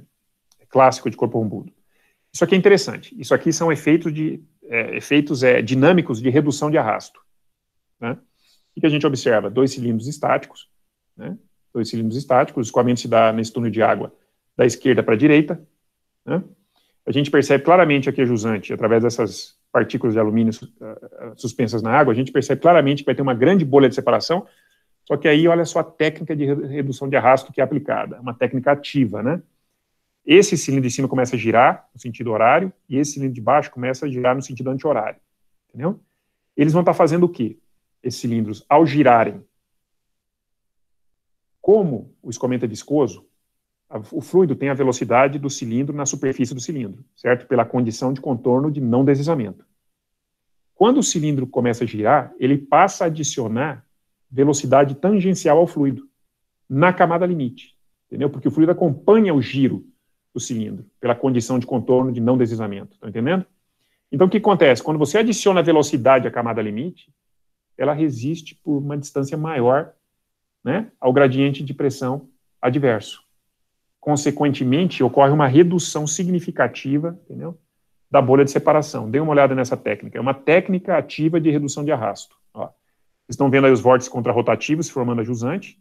é clássico de corpo rombudo. Isso aqui é interessante. Isso aqui são efeitos de é, efeitos é, dinâmicos de redução de arrasto. Né? O que a gente observa? Dois cilindros estáticos, né? dois cilindros estáticos, o escoamento se dá nesse túnel de água da esquerda para a direita. Né? A gente percebe claramente aqui a jusante, através dessas partículas de alumínio ah, ah, suspensas na água, a gente percebe claramente que vai ter uma grande bolha de separação, só que aí olha só a técnica de redução de arrasto que é aplicada, uma técnica ativa, né? Esse cilindro de cima começa a girar no sentido horário e esse cilindro de baixo começa a girar no sentido anti-horário, entendeu? Eles vão estar tá fazendo o quê? Esses cilindros, ao girarem como o escoamento é viscoso, a, o fluido tem a velocidade do cilindro na superfície do cilindro, certo? Pela condição de contorno de não deslizamento. Quando o cilindro começa a girar, ele passa a adicionar velocidade tangencial ao fluido, na camada limite, entendeu? Porque o fluido acompanha o giro do cilindro, pela condição de contorno de não deslizamento, estão tá entendendo? Então, o que acontece? Quando você adiciona velocidade à camada limite, ela resiste por uma distância maior né, ao gradiente de pressão adverso. Consequentemente, ocorre uma redução significativa entendeu, da bolha de separação. Dê uma olhada nessa técnica. É uma técnica ativa de redução de arrasto. Ó, vocês estão vendo aí os vórtices contrarrotativos formando a jusante,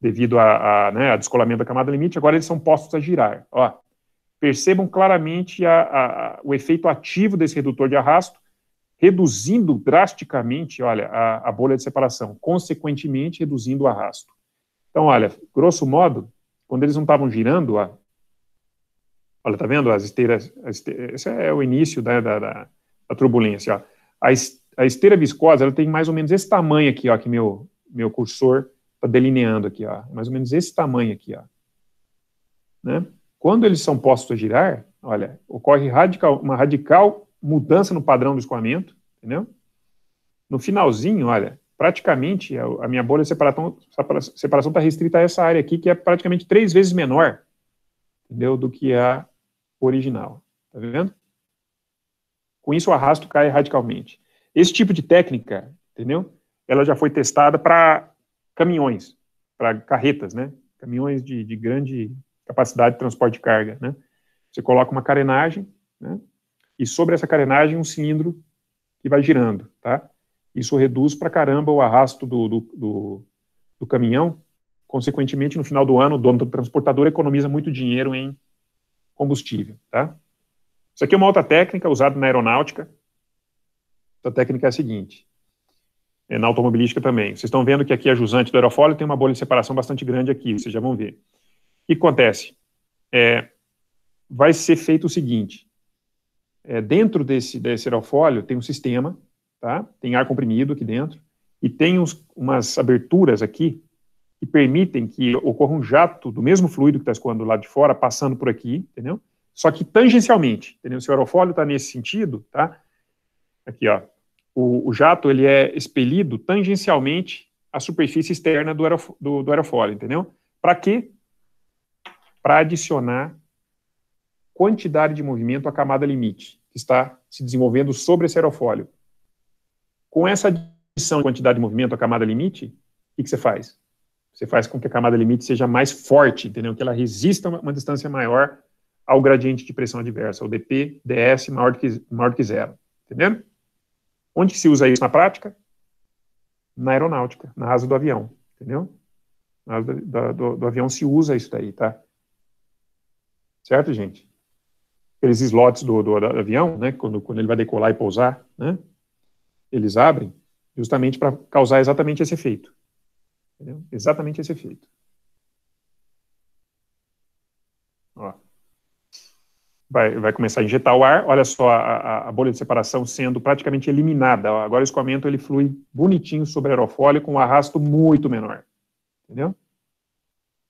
devido a, a, né, a, descolamento da camada limite, agora eles são postos a girar. Ó, percebam claramente a, o efeito ativo desse redutor de arrasto, reduzindo drasticamente, olha, a, a bolha de separação, consequentemente reduzindo o arrasto. Então, olha, grosso modo, quando eles não estavam girando, a, olha, tá vendo as esteiras, as esteiras, esse é o início da, né, da, da, da turbulência, ó. A, a esteira viscosa, ela tem mais ou menos esse tamanho aqui, ó, que meu, meu cursor está delineando aqui, ó, mais ou menos esse tamanho aqui, ó. Né? Quando eles são postos a girar, olha, ocorre radical, uma radical mudança no padrão do escoamento, entendeu? No finalzinho, olha, praticamente a, a minha bolha de separação está restrita a essa área aqui, que é praticamente três vezes menor, entendeu, do que a original, tá vendo? Com isso o arrasto cai radicalmente. Esse tipo de técnica, entendeu? Ela já foi testada para caminhões, para carretas, né? Caminhões de, de grande capacidade de transporte de carga, né? Você coloca uma carenagem, né? e sobre essa carenagem um cilindro que vai girando, tá? Isso reduz para caramba o arrasto do, do, do, do caminhão, consequentemente, no final do ano, o dono do transportador economiza muito dinheiro em combustível, tá? Isso aqui é uma outra técnica usada na aeronáutica. A técnica é a seguinte, é na automobilística também. Vocês estão vendo que aqui a jusante do aerofólio tem uma bolha de separação bastante grande aqui, vocês já vão ver. O que acontece? É, vai ser feito o seguinte, é, dentro desse, desse aerofólio tem um sistema, tá? tem ar comprimido aqui dentro, e tem uns, umas aberturas aqui que permitem que ocorra um jato do mesmo fluido que está escoando lá de fora, passando por aqui, entendeu? Só que tangencialmente, entendeu? Se o aerofólio está nesse sentido, tá? Aqui, ó, o, o, jato ele é expelido tangencialmente à superfície externa do, aerof do, do aerofólio, entendeu? Para quê? Para adicionar quantidade de movimento à camada limite que está se desenvolvendo sobre esse aerofólio. Com essa adição de quantidade de movimento à camada limite, o que, você faz? Você faz com que a camada limite seja mais forte, entendeu? Que ela resista uma, uma distância maior ao gradiente de pressão adversa, o dP, dS maior do que, maior do que zero. entendeu? Onde se usa isso na prática? Na aeronáutica, na asa do avião. Entendeu? Na asa do, do, do avião se usa isso daí, tá? Certo, gente? aqueles slots do, do, do, avião, né, quando, quando ele vai decolar e pousar, né, eles abrem justamente para causar exatamente esse efeito. Entendeu? Exatamente esse efeito. Ó. Vai, vai começar a injetar o ar, olha só a, a, a bolha de separação sendo praticamente eliminada. agora o escoamento ele flui bonitinho sobre o aerofólio com um arrasto muito menor. Entendeu?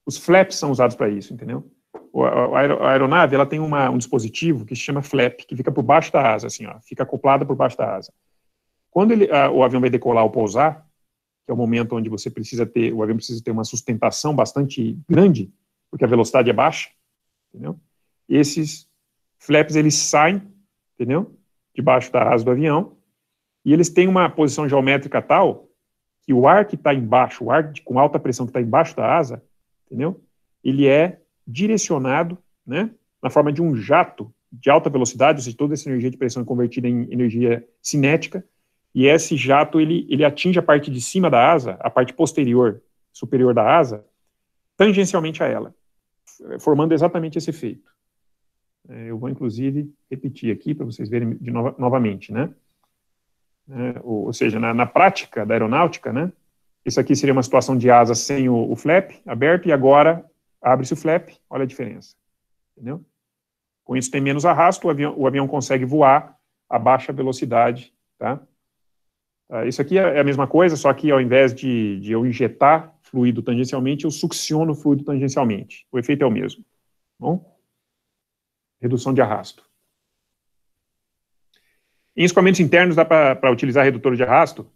Os flaps são usados para isso, entendeu? a aeronave ela tem uma, um dispositivo que se chama flap, que fica por baixo da asa, assim, ó, fica acoplada por baixo da asa. Quando ele, a, o avião vai decolar ou pousar, que é o momento onde você precisa ter, o avião precisa ter uma sustentação bastante grande, porque a velocidade é baixa, entendeu? Esses flaps, eles saem, entendeu? Debaixo da asa do avião, e eles têm uma posição geométrica tal que o ar que está embaixo, o ar com alta pressão que está embaixo da asa, entendeu? Ele é direcionado, né, na forma de um jato de alta velocidade, ou seja, toda essa energia de pressão é convertida em energia cinética, e esse jato ele, ele atinge a parte de cima da asa, a parte posterior, superior da asa, tangencialmente a ela, formando exatamente esse efeito. É, eu vou, inclusive, repetir aqui para vocês verem de nova, novamente, né? É, ou, ou, seja, na, na, prática da aeronáutica, né? Isso aqui seria uma situação de asa sem o, o flap aberto e agora Abre-se o flap, olha a diferença. Entendeu? Com isso tem menos arrasto, o avião, o avião consegue voar a baixa velocidade. Tá? Ah, isso aqui é, é a mesma coisa, só que ao invés de, de eu injetar fluido tangencialmente, eu succiono o fluido tangencialmente. O efeito é o mesmo. Tá bom? Redução de arrasto. Em escoamentos internos dá para utilizar redutor de arrasto?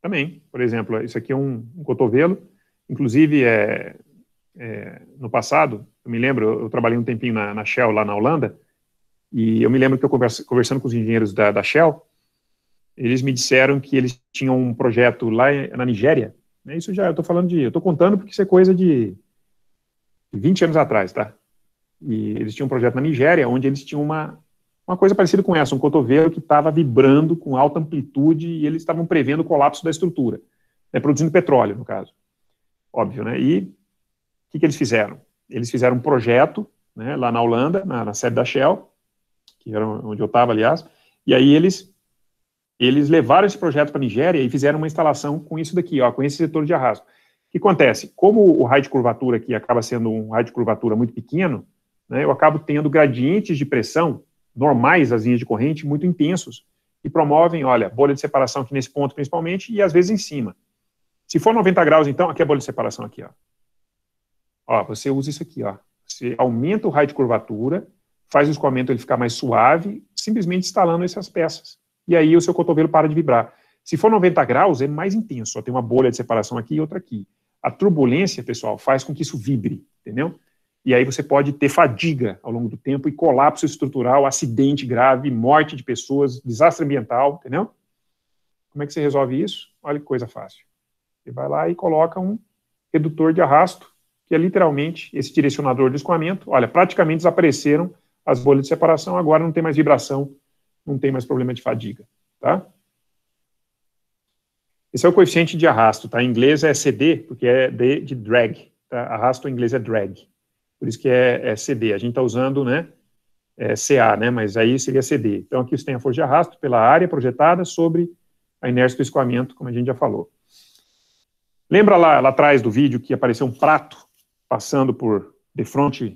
Também. Por exemplo, isso aqui é um, um cotovelo. Inclusive, é, é, no passado, eu me lembro, eu trabalhei um tempinho na, na, Shell lá na Holanda, e eu me lembro que eu conversa, conversando com os engenheiros da, da, Shell, eles me disseram que eles tinham um projeto lá na Nigéria, né, isso já, eu estou falando de, eu estou contando porque isso é coisa de 20 anos atrás, tá? E eles tinham um projeto na Nigéria, onde eles tinham uma, uma coisa parecida com essa, um cotovelo que estava vibrando com alta amplitude e eles estavam prevendo o colapso da estrutura, né, produzindo petróleo, no caso. Óbvio, né? E que, que eles fizeram? Eles fizeram um projeto né, lá na Holanda, na, na sede da Shell, que era onde eu estava, aliás, e aí eles eles levaram esse projeto para a Nigéria e fizeram uma instalação com isso daqui, ó, com esse setor de arrasto. O que acontece? Como o raio de curvatura aqui acaba sendo um raio de curvatura muito pequeno, né, eu acabo tendo gradientes de pressão normais às linhas de corrente muito intensos e promovem, olha, bolha de separação aqui nesse ponto principalmente e às vezes em cima. Se for 90 graus, então, aqui é a bolha de separação aqui, ó. Ó, você usa isso aqui, ó. Você aumenta o raio de curvatura, faz o escoamento ele ficar mais suave, simplesmente instalando essas peças. E aí o seu cotovelo para de vibrar. Se for 90 graus, é mais intenso. tem uma bolha de separação aqui e outra aqui. A turbulência, pessoal, faz com que isso vibre, entendeu? E aí você pode ter fadiga ao longo do tempo e colapso estrutural, acidente grave, morte de pessoas, desastre ambiental, entendeu? Como é que você resolve isso? Olha que coisa fácil. Você vai lá e coloca um redutor de arrasto que é literalmente esse direcionador de escoamento. Olha, praticamente desapareceram as bolhas de separação, agora não tem mais vibração, não tem mais problema de fadiga. Tá? Esse é o coeficiente de arrasto, tá? Em inglês é CD, porque é de, de drag. Tá? Arrasto em inglês é drag. Por isso que é, é CD. A gente está usando, né? É CA, né? Mas aí seria CD. Então aqui você tem a força de arrasto pela área projetada sobre a inércia do escoamento, como a gente já falou. Lembra lá, lá atrás do vídeo que apareceu um prato passando por de aos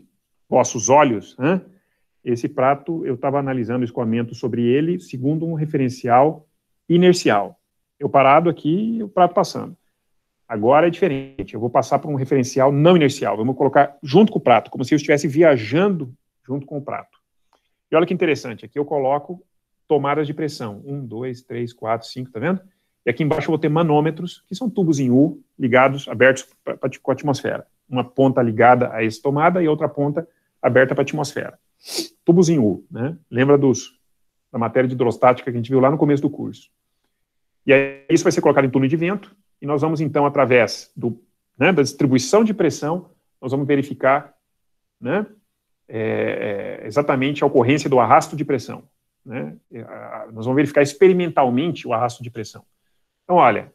vossos olhos, né? esse prato eu estava analisando o escoamento sobre ele segundo um referencial inercial. Eu parado aqui e o prato passando. Agora é diferente. Eu vou passar para um referencial não inercial. Vamos colocar junto com o prato, como se eu estivesse viajando junto com o prato. E olha que interessante. Aqui eu coloco tomadas de pressão. Um, dois, três, quatro, cinco, tá vendo? E aqui embaixo eu vou ter manômetros, que são tubos em U ligados, abertos com a atmosfera uma ponta ligada a essa tomada e outra ponta aberta para a atmosfera. Tubos em U, né? Lembra dos, da matéria de hidrostática que a gente viu lá no começo do curso. E aí isso vai ser colocado em túnel de vento e nós vamos então, através do, né, da distribuição de pressão, nós vamos verificar né, é, é exatamente a ocorrência do arrasto de pressão. Né? Nós vamos verificar experimentalmente o arrasto de pressão. Então, olha,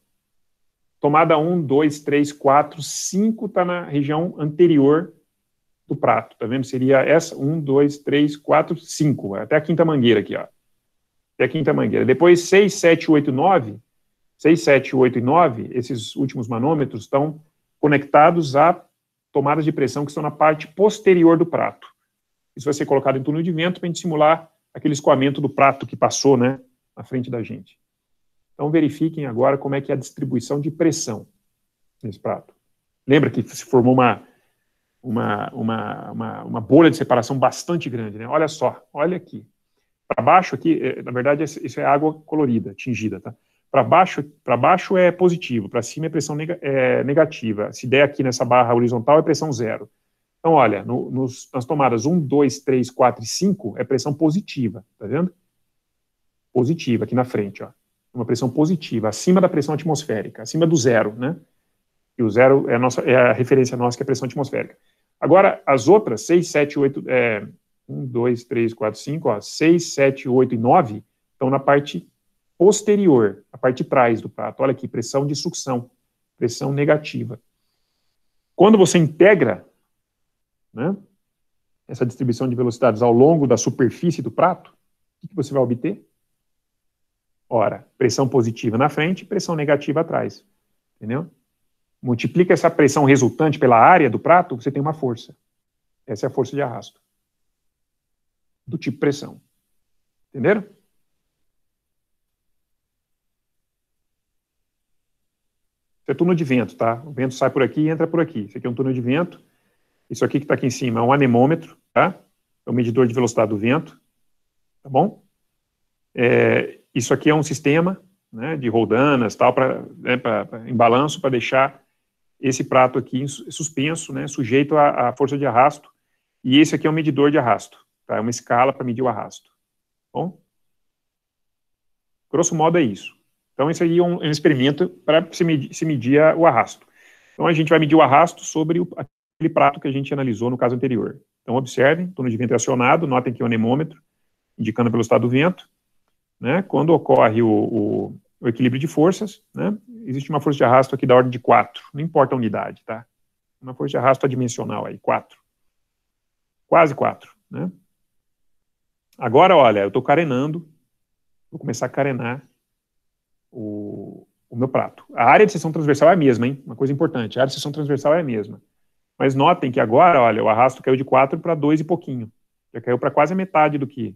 Tomada 1, 2, 3, 4, 5 está na região anterior do prato, tá vendo? Seria essa, 1, 2, 3, 4, 5, até a quinta mangueira aqui, ó. Até a quinta mangueira. Depois 6, 7, 8, 9, 6, 7, 8 e 9, esses últimos manômetros estão conectados a tomadas de pressão que estão na parte posterior do prato. Isso vai ser colocado em túnel de vento para a gente simular aquele escoamento do prato que passou, né, na frente da gente. Então verifiquem agora como é que é a distribuição de pressão nesse prato. Lembra que se formou uma, uma, uma, uma, uma bolha de separação bastante grande, né? Olha só, olha aqui. Para baixo aqui, é, na verdade, isso é água colorida, tingida, tá? Para baixo, para baixo é positivo, para cima é pressão é, negativa. Se der aqui nessa barra horizontal, é pressão zero. Então, olha, no, nos, nas tomadas 1, 2, 3, 4 e 5 é pressão positiva, tá vendo? Positiva aqui na frente, ó uma pressão positiva, acima da pressão atmosférica, acima do zero, né? E o zero é a, nossa, é a referência nossa, que é a pressão atmosférica. Agora, as outras, 6, 7, 8, 1, 2, 3, 4, 5, 6, 7, 8 e 9 estão na parte posterior, a parte trás do prato. Olha aqui, pressão de sucção, pressão negativa. Quando você integra né, essa distribuição de velocidades ao longo da superfície do prato, o que você vai obter? Ora, pressão positiva na frente, pressão negativa atrás. Entendeu? Multiplica essa pressão resultante pela área do prato, você tem uma força. Essa é a força de arrasto. Do tipo pressão. Entenderam? Isso é túnel de vento, tá? O vento sai por aqui e entra por aqui. Isso aqui é um túnel de vento. Isso aqui que está aqui em cima é um anemômetro, tá? É o medidor de velocidade do vento, tá bom? É, isso aqui é um sistema né, de roldanas, tal, para né, em balanço, para deixar esse prato aqui suspenso, né, sujeito à, à, força de arrasto. E esse aqui é um medidor de arrasto, tá? é uma escala para medir o arrasto. Bom? Grosso modo é isso. Então, esse aí é um, é um experimento para se medir, se medir o arrasto. Então, a gente vai medir o arrasto sobre o, aquele prato que a gente analisou no caso anterior. Então, observem, torno de vento é acionado, notem que é o anemômetro, indicando pelo estado do vento né, quando ocorre o, o, o, equilíbrio de forças, né, existe uma força de arrasto aqui da ordem de 4, não importa a unidade, tá? Uma força de arrasto adimensional aí, 4. Quase 4, né? Agora, olha, eu estou carenando, vou começar a carenar o, o meu prato. A área de seção transversal é a mesma, hein? Uma coisa importante, a área de seção transversal é a mesma. Mas notem que agora, olha, o arrasto caiu de 4 para 2 e pouquinho. Já caiu para quase a metade do que,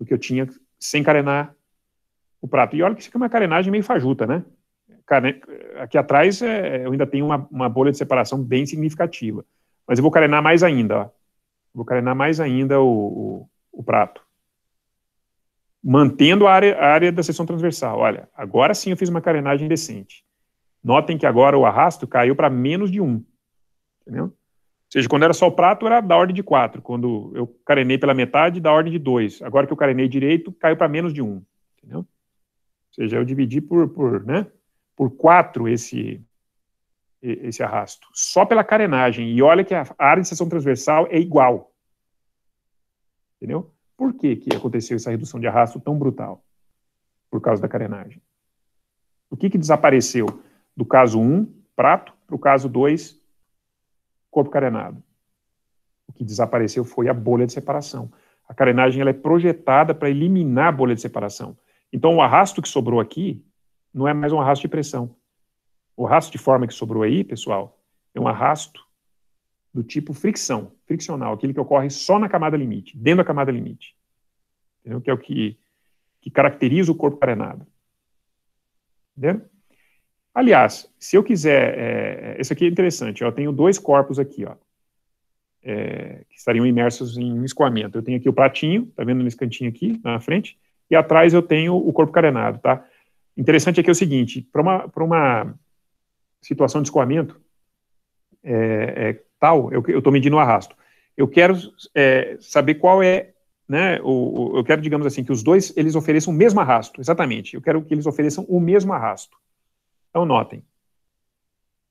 do que eu tinha sem carenar o prato. E olha que isso aqui é uma carenagem meio fajuta, né? Aqui atrás é, é, eu ainda tenho uma, uma, bolha de separação bem significativa. Mas eu vou carenar mais ainda, ó. Vou carenar mais ainda o, o, o prato. Mantendo a área, a área da seção transversal. Olha, agora sim eu fiz uma carenagem decente. Notem que agora o arrasto caiu para menos de um Entendeu? seja, quando era só o prato, era da ordem de 4. Quando eu carenei pela metade, da ordem de 2. Agora que eu carenei direito, caiu para menos de 1. Um, entendeu? Ou seja, eu dividi por, por, né, por 4 esse, esse arrasto. Só pela carenagem. E olha que a área de seção transversal é igual. Entendeu? Por que, que aconteceu essa redução de arrasto tão brutal? Por causa da carenagem. O que, que desapareceu do caso 1, um, prato, para o caso 2, corpo carenado. O que desapareceu foi a bolha de separação. A carenagem ela é projetada para eliminar a bolha de separação. Então, o arrasto que sobrou aqui não é mais um arrasto de pressão. O arrasto de forma que sobrou aí, pessoal, é um arrasto do tipo fricção, friccional, aquele que ocorre só na camada limite, dentro da camada limite. Entendeu? Que é o que, que caracteriza o corpo carenado. Entendeu? Aliás, se eu quiser, é, é esse aqui é interessante, eu tenho dois corpos aqui, ó, é, que estariam imersos em um escoamento. Eu tenho aqui o pratinho, tá vendo nesse cantinho aqui, na frente, e atrás eu tenho o corpo carenado, tá? Interessante aqui é o seguinte, para uma, uma situação de escoamento é, é, tal, eu estou medindo o arrasto. Eu quero é, saber qual é, né, o, o, eu quero, digamos assim, que os dois, eles ofereçam o mesmo arrasto, exatamente. Eu quero que eles ofereçam o mesmo arrasto. Então, é notem.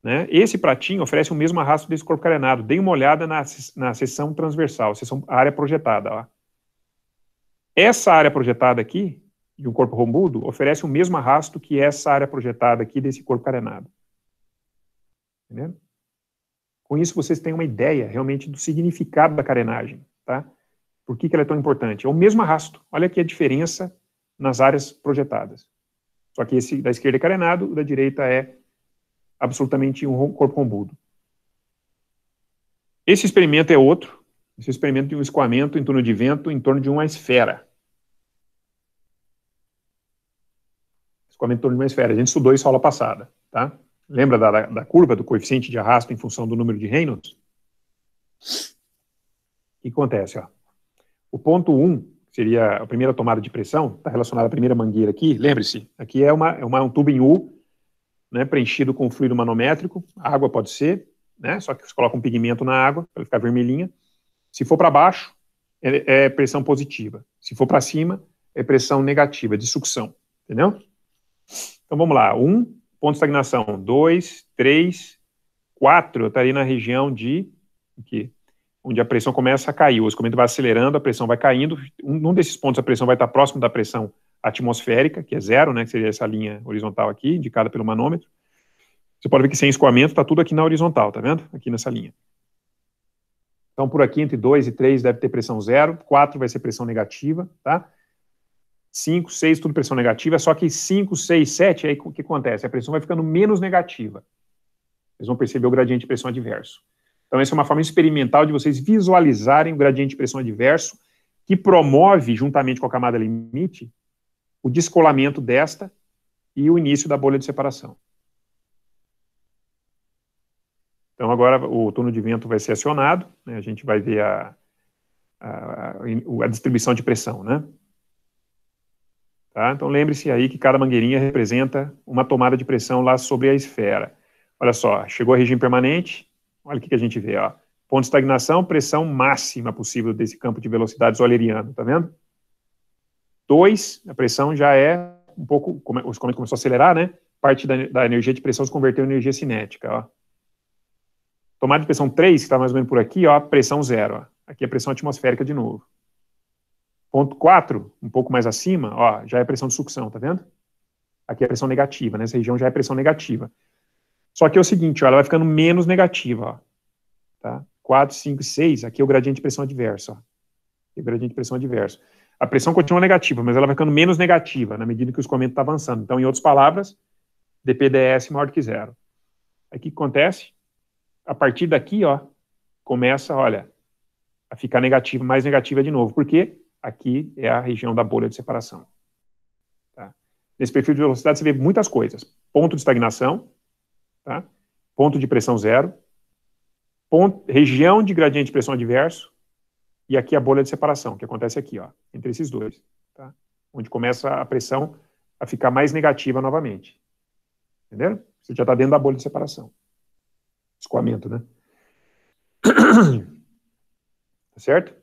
Né? Esse pratinho oferece o mesmo arrasto desse corpo carenado. Deem uma olhada na, na seção transversal, seção, a área projetada. Ó. Essa área projetada aqui, de um corpo rombudo, oferece o mesmo arrasto que essa área projetada aqui desse corpo carenado. Entendeu? Com isso, vocês têm uma ideia realmente do significado da carenagem. Tá? Por que, que ela é tão importante? É o mesmo arrasto. Olha aqui a diferença nas áreas projetadas. Só que esse da esquerda é carenado, o da direita é absolutamente um corpo rombudo. Esse experimento é outro, esse experimento de um escoamento em torno de vento, em torno de uma esfera. Escoamento em torno de uma esfera. A gente estudou isso aula passada, tá? Lembra da, da curva do coeficiente de arrasto em função do número de Reynolds? O que acontece? Ó? O ponto 1 um seria a primeira tomada de pressão, está relacionada à primeira mangueira aqui. Lembre-se, aqui é, uma, é uma, um tubo em U, né, preenchido com fluido manométrico, a água pode ser, né, só que você coloca um pigmento na água para ela ficar vermelhinha. Se for para baixo, é, é pressão positiva. Se for para cima, é pressão negativa, de sucção. Entendeu? Então vamos lá. Um, ponto de estagnação. Dois, três, quatro. Eu estaria na região de. Aqui, onde a pressão começa a cair. O escoamento vai acelerando, a pressão vai caindo. Num desses pontos, a pressão vai estar próximo da pressão atmosférica, que é zero, né, que seria essa linha horizontal aqui, indicada pelo manômetro. Você pode ver que sem escoamento está tudo aqui na horizontal, tá vendo? Aqui nessa linha. Então, por aqui, entre 2 e 3 deve ter pressão zero, 4 vai ser pressão negativa, tá? 5, 6, tudo pressão negativa, só que 5, 6, 7, aí o que acontece? A pressão vai ficando menos negativa. Vocês vão perceber o gradiente de pressão adverso. Então, essa é uma forma experimental de vocês visualizarem o gradiente de pressão adverso, que promove, juntamente com a camada limite, o descolamento desta e o início da bolha de separação. Então, agora o turno de vento vai ser acionado, né? a gente vai ver a, a, a distribuição de pressão, né? Tá? Então, lembre-se aí que cada mangueirinha representa uma tomada de pressão lá sobre a esfera. Olha só, chegou a regime permanente, Olha o que a gente vê, ó. Ponto de estagnação, pressão máxima possível desse campo de velocidade euleriano, tá vendo? 2, a pressão já é um pouco, como o é começou a acelerar, né? Parte da, da, energia de pressão se converteu em energia cinética, ó. Tomada de pressão 3, que está mais ou menos por aqui, ó, pressão zero, ó. Aqui é a pressão atmosférica de novo. Ponto 4, um pouco mais acima, ó, já é pressão de sucção, tá vendo? Aqui é pressão negativa, nessa né? região já é pressão negativa. Só que é o seguinte, ó, ela vai ficando menos negativa. Ó, tá? 4, 5 6, aqui é o gradiente de pressão adverso, Ó. É o gradiente de pressão adverso. A pressão continua negativa, mas ela vai ficando menos negativa na medida que o escoamento está avançando. Então, em outras palavras, DPDS é maior do que zero. Aí o que acontece? A partir daqui, ó, começa, olha, a ficar negativa, mais negativa de novo, porque aqui é a região da bolha de separação. Tá? Nesse perfil de velocidade você vê muitas coisas. Ponto de estagnação, tá? ponto de pressão zero, ponto, região de gradiente de pressão adverso, e aqui a bolha de separação, que acontece aqui, ó, entre esses dois, tá? onde começa a pressão a ficar mais negativa novamente. Entenderam? Você já está dentro da bolha de separação. Escoamento, né? Tá certo?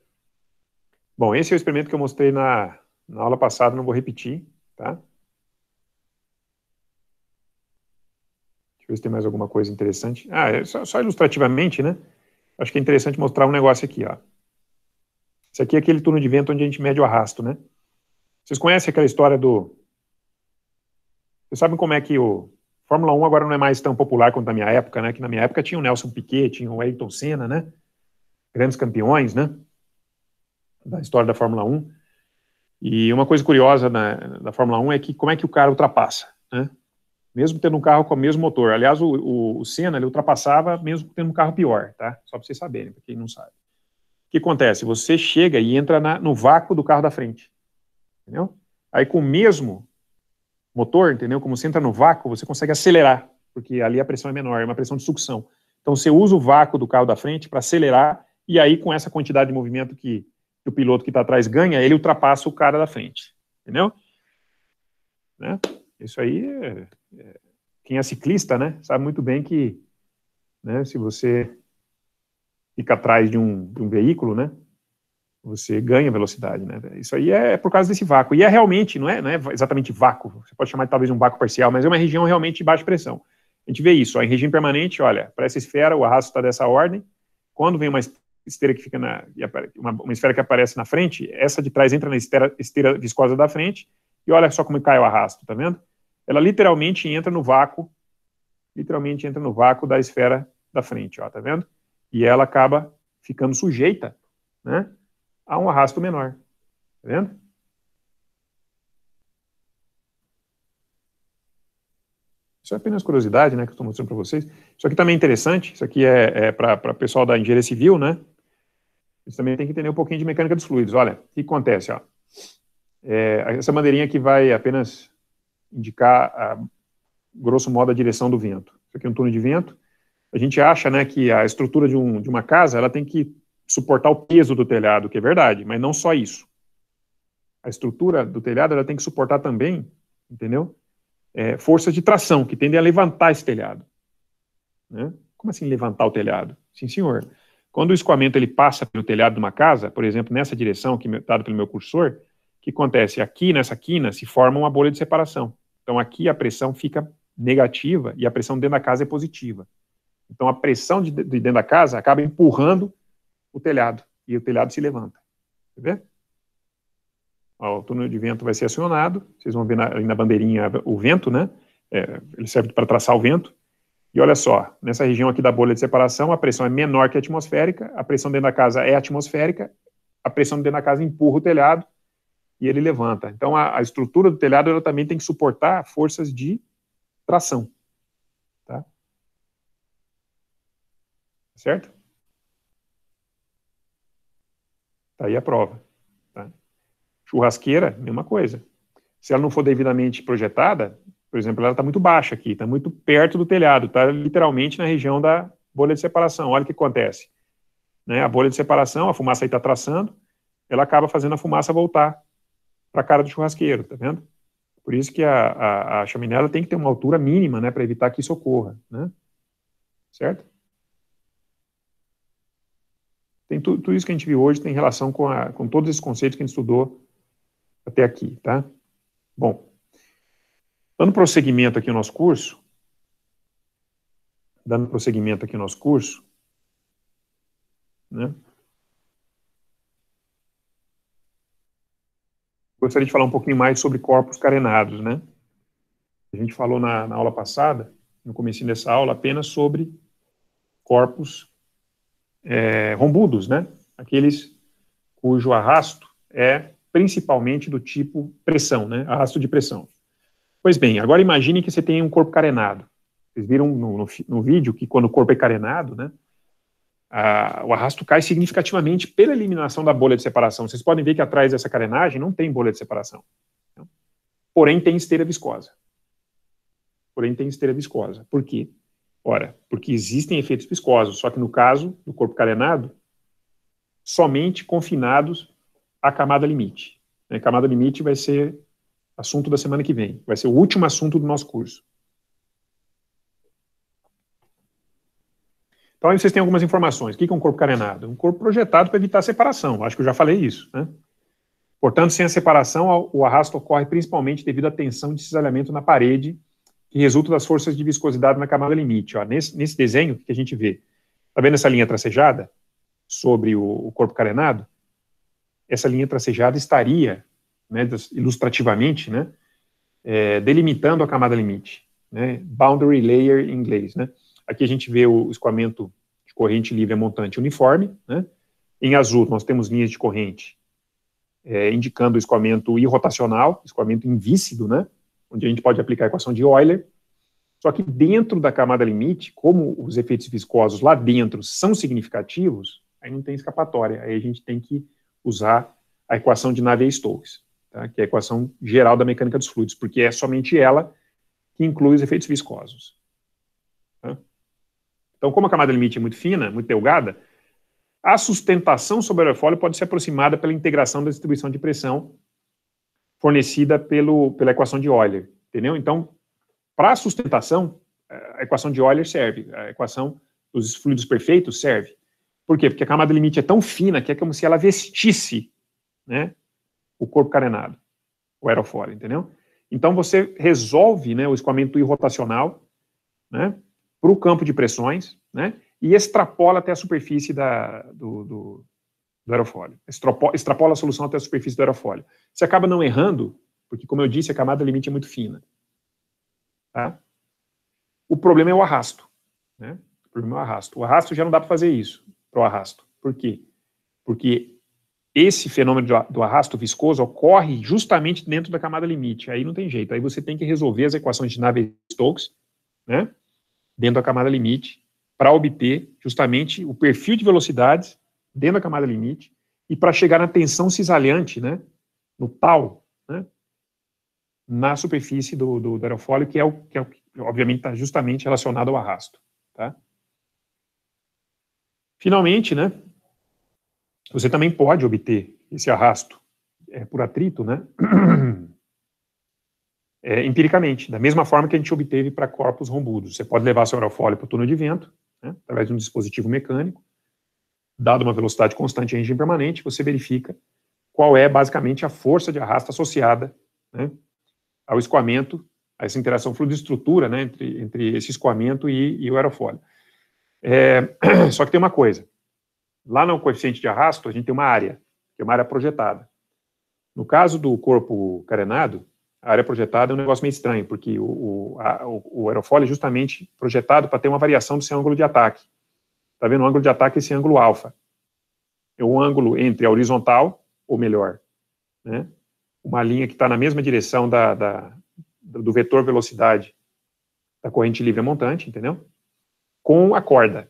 Bom, esse é o experimento que eu mostrei na, na aula passada, não vou repetir, tá? ver se tem mais alguma coisa interessante. Ah, é só, só, ilustrativamente, né? Acho que é interessante mostrar um negócio aqui, ó. Isso aqui é aquele turno de vento onde a gente mede o arrasto, né? Vocês conhecem aquela história do... Vocês sabem como é que o... Fórmula 1 agora não é mais tão popular quanto na minha época, né? Que na minha época tinha o Nelson Piquet, tinha o Ayrton Senna, né? Grandes campeões, né? Da história da Fórmula 1. E uma coisa curiosa na, da Fórmula 1 é que como é que o cara ultrapassa, né? mesmo tendo um carro com o mesmo motor. Aliás, o, o, o Senna ele ultrapassava mesmo tendo um carro pior, tá? Só para vocês saberem, para quem não sabe. O que acontece? Você chega e entra na, no vácuo do carro da frente, entendeu? Aí com o mesmo motor, entendeu? Como você entra no vácuo, você consegue acelerar, porque ali a pressão é menor, é uma pressão de sucção. Então você usa o vácuo do carro da frente para acelerar e aí com essa quantidade de movimento que, o piloto que está atrás ganha, ele ultrapassa o cara da frente, entendeu? Né? Isso aí, é, é, quem é ciclista, né, sabe muito bem que, né, se você fica atrás de um, de um veículo, né, você ganha velocidade, né? Isso aí é, é por causa desse vácuo. E é realmente, não é, não é exatamente vácuo, você pode chamar talvez um vácuo parcial, mas é uma região realmente de baixa pressão. A gente vê isso, ó, em regime permanente, olha, para essa esfera, o arrasto está dessa ordem, quando vem uma esteira que fica na, uma, uma esfera que aparece na frente, essa de trás entra na esteira, esteira viscosa da frente, e olha só como cai o arrasto, tá vendo? Ela literalmente entra no vácuo, literalmente entra no vácuo da esfera da frente, ó, tá vendo? E ela acaba ficando sujeita, né, a um arrasto menor, tá vendo? Isso é apenas curiosidade, né, que eu estou mostrando para vocês. Isso aqui também é interessante, isso aqui é, é para o pessoal da engenharia civil, né? Eles também têm que entender um pouquinho de mecânica dos fluidos. Olha, o que acontece, ó. É, essa bandeirinha aqui vai apenas indicar, a, grosso modo, a direção do vento. Isso aqui é um túnel de vento. A gente acha né, que a estrutura de, um, de uma casa ela tem que suportar o peso do telhado, que é verdade, mas não só isso. A estrutura do telhado ela tem que suportar também, entendeu? É, forças de tração, que tendem a levantar esse telhado. Né? Como assim levantar o telhado? Sim, senhor. Quando o escoamento ele passa pelo telhado de uma casa, por exemplo, nessa direção que dado pelo meu cursor, o que acontece? Aqui, nessa quina, se forma uma bolha de separação. Então aqui a pressão fica negativa e a pressão dentro da casa é positiva. Então a pressão de, de dentro da casa acaba empurrando o telhado e o telhado se levanta. Quer ver? Ó, o túnel de vento vai ser acionado. Vocês vão ver na, ali na bandeirinha o vento, né? É, ele serve para traçar o vento. E olha só, nessa região aqui da bolha de separação, a pressão é menor que a atmosférica, a pressão dentro da casa é atmosférica, a pressão dentro da casa empurra o telhado e ele levanta. Então, a, a estrutura do telhado ela também tem que suportar forças de tração. Tá? Certo? Está aí a prova. Tá? Churrasqueira, mesma coisa. Se ela não for devidamente projetada, por exemplo, ela está muito baixa aqui, está muito perto do telhado, está literalmente na região da bolha de separação. Olha o que acontece. Né? A bolha de separação, a fumaça aí está traçando, ela acaba fazendo a fumaça voltar para a cara do churrasqueiro, tá vendo? Por isso que a, a, a chaminé ela tem que ter uma altura mínima, né, para evitar que isso ocorra, né? Certo? Tem tu, tudo isso que a gente viu hoje tem relação com, a, com todos esses conceitos que a gente estudou até aqui, tá? Bom, dando prosseguimento aqui ao nosso curso, dando prosseguimento aqui ao nosso curso, né? gostaria de falar um pouquinho mais sobre corpos carenados, né? A gente falou na, na aula passada, no começo dessa aula, apenas sobre corpos é, rombudos, né? Aqueles cujo arrasto é principalmente do tipo pressão, né? Arrasto de pressão. Pois bem, agora imagine que você tem um corpo carenado. Vocês viram no, no, no vídeo que quando o corpo é carenado, né? Uh, o arrasto cai significativamente pela eliminação da bolha de separação. Vocês podem ver que atrás dessa carenagem não tem bolha de separação. Então, porém, tem esteira viscosa. Porém, tem esteira viscosa. Por quê? Ora, porque existem efeitos viscosos, só que no caso do corpo carenado, somente confinados à camada limite. A né? camada limite vai ser assunto da semana que vem, vai ser o último assunto do nosso curso. Então aí vocês têm algumas informações. O que é um corpo carenado? Um corpo projetado para evitar a separação. Acho que eu já falei isso, né? Portanto, sem a separação, o arrasto ocorre principalmente devido à tensão de cisalhamento na parede, que resulta das forças de viscosidade na camada limite. Ó, nesse, nesse desenho, o que a gente vê? Está vendo essa linha tracejada sobre o, o corpo carenado? Essa linha tracejada estaria, né, ilustrativamente, né, é, delimitando a camada limite, né, boundary layer em inglês, né? Aqui a gente vê o escoamento de corrente livre a montante uniforme. Né? Em azul, nós temos linhas de corrente é, indicando o escoamento irrotacional, escoamento invícido, né? onde a gente pode aplicar a equação de Euler. Só que dentro da camada limite, como os efeitos viscosos lá dentro são significativos, aí não tem escapatória. Aí a gente tem que usar a equação de Navier-Stokes, tá? que é a equação geral da mecânica dos fluidos, porque é somente ela que inclui os efeitos viscosos. Então, como a camada limite é muito fina, muito delgada, a sustentação sobre o aerofólio pode ser aproximada pela integração da distribuição de pressão fornecida pelo, pela equação de Euler, entendeu? Então, para a sustentação, a equação de Euler serve, a equação dos fluidos perfeitos serve. Por quê? Porque a camada limite é tão fina que é como se ela vestisse né, o corpo carenado, o aerofólio, entendeu? Então você resolve né, o escoamento irrotacional, né, para o campo de pressões, né? E extrapola até a superfície da, do, do, do aerofólio. Extrapola, extrapola a solução até a superfície do aerofólio. Você acaba não errando, porque, como eu disse, a camada limite é muito fina. Tá? O problema é o arrasto. Né? O problema é o arrasto. O arrasto já não dá para fazer isso, para o arrasto. Por quê? Porque esse fenômeno do arrasto viscoso ocorre justamente dentro da camada limite. Aí não tem jeito. Aí você tem que resolver as equações de Navier-Stokes, né? dentro da camada limite para obter justamente o perfil de velocidades dentro da camada limite e para chegar na tensão cisalhante, né, no tal, né, na superfície do, do, do, aerofólio, que é o que, é o, que obviamente está justamente relacionado ao arrasto. Tá? Finalmente, né, você também pode obter esse arrasto é, por atrito, né, é, empiricamente, da mesma forma que a gente obteve para corpos rombudos. Você pode levar seu aerofólio para o túnel de vento, né, através de um dispositivo mecânico, dado uma velocidade constante em regime permanente, você verifica qual é basicamente a força de arrasto associada né, ao escoamento, a essa interação fluido-estrutura né, entre, entre esse escoamento e, e o aerofólio. É, só que tem uma coisa. Lá no coeficiente de arrasto, a gente tem uma área, que é uma área projetada. No caso do corpo carenado, a área projetada é um negócio meio estranho, porque o, o, a, o aerofólio é justamente projetado para ter uma variação do seu ângulo de ataque. Está vendo? O ângulo de ataque é esse ângulo alfa. É o ângulo entre a horizontal, ou melhor, né, uma linha que está na mesma direção da, da, do vetor velocidade da corrente livre montante, entendeu? Com a corda.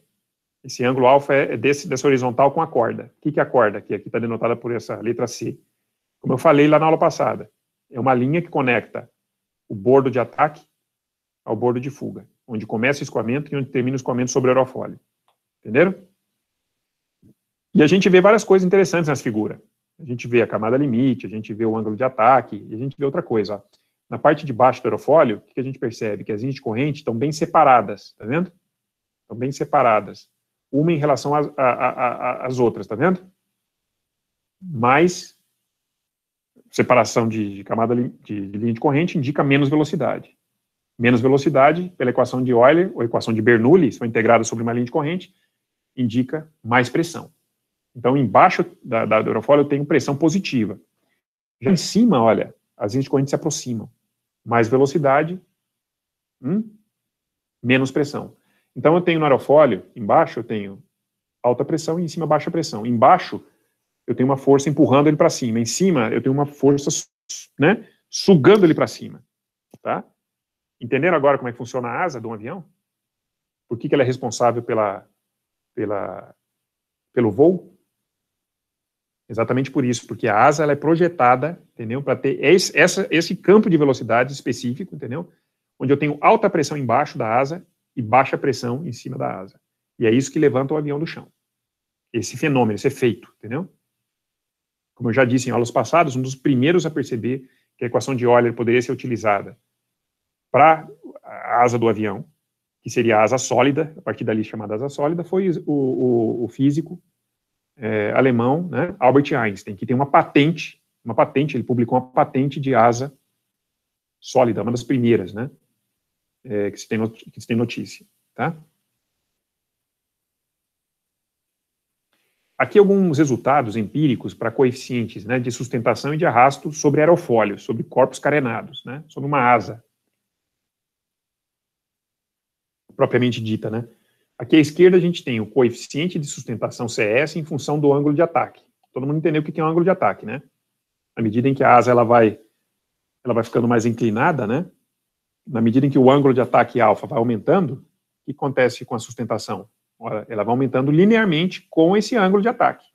Esse ângulo alfa é, é desse, dessa horizontal com a corda. O que, que é a corda? Que aqui está denotada por essa letra C. Como eu falei lá na aula passada, é uma linha que conecta o bordo de ataque ao bordo de fuga, onde começa o escoamento e onde termina o escoamento sobre o aerofólio. Entenderam? E a gente vê várias coisas interessantes nessa figura. A gente vê a camada limite, a gente vê o ângulo de ataque, e a gente vê outra coisa. Ó. Na parte de baixo do aerofólio, o que a gente percebe? Que as linhas de corrente estão bem separadas, tá vendo? Estão bem separadas. Uma em relação às outras, tá vendo? Mas separação de, camada de, linha de corrente indica menos velocidade. Menos velocidade, pela equação de Euler ou equação de Bernoulli, se for integrada sobre uma linha de corrente, indica mais pressão. Então, embaixo da, da aerofólio eu tenho pressão positiva. Já em cima, olha, as linhas de corrente se aproximam. Mais velocidade, hum, menos pressão. Então, eu tenho no aerofólio, embaixo eu tenho alta pressão e em cima baixa pressão. Embaixo eu tenho uma força empurrando ele para cima. Em cima, eu tenho uma força né, sugando ele para cima. Tá? Entenderam agora como é que funciona a asa de um avião? Por que, que ela é responsável pela, pela, pelo voo? Exatamente por isso, porque a asa ela é projetada, entendeu? Para ter esse, essa, esse campo de velocidade específico, entendeu? Onde eu tenho alta pressão embaixo da asa e baixa pressão em cima da asa. E é isso que levanta o avião do chão. Esse fenômeno, esse efeito, entendeu? Como eu já disse em aulas passadas, um dos primeiros a perceber que a equação de Euler poderia ser utilizada para a asa do avião, que seria a asa sólida, a partir dali chamada asa sólida, foi o, o, o físico é, alemão né, Albert Einstein, que tem uma patente, uma patente, ele publicou uma patente de asa sólida, uma das primeiras, né, é, que, se tem que se tem notícia, tá? Aqui alguns resultados empíricos para coeficientes né, de sustentação e de arrasto sobre aerofólios, sobre corpos carenados, né, sobre uma asa, propriamente dita. Né? Aqui à esquerda a gente tem o coeficiente de sustentação CS em função do ângulo de ataque. Todo mundo entendeu o que é um ângulo de ataque, né? À medida em que a asa ela vai, ela vai ficando mais inclinada, né? Na medida em que o ângulo de ataque alfa vai aumentando, o que acontece com a sustentação? Ela vai aumentando linearmente com esse ângulo de ataque.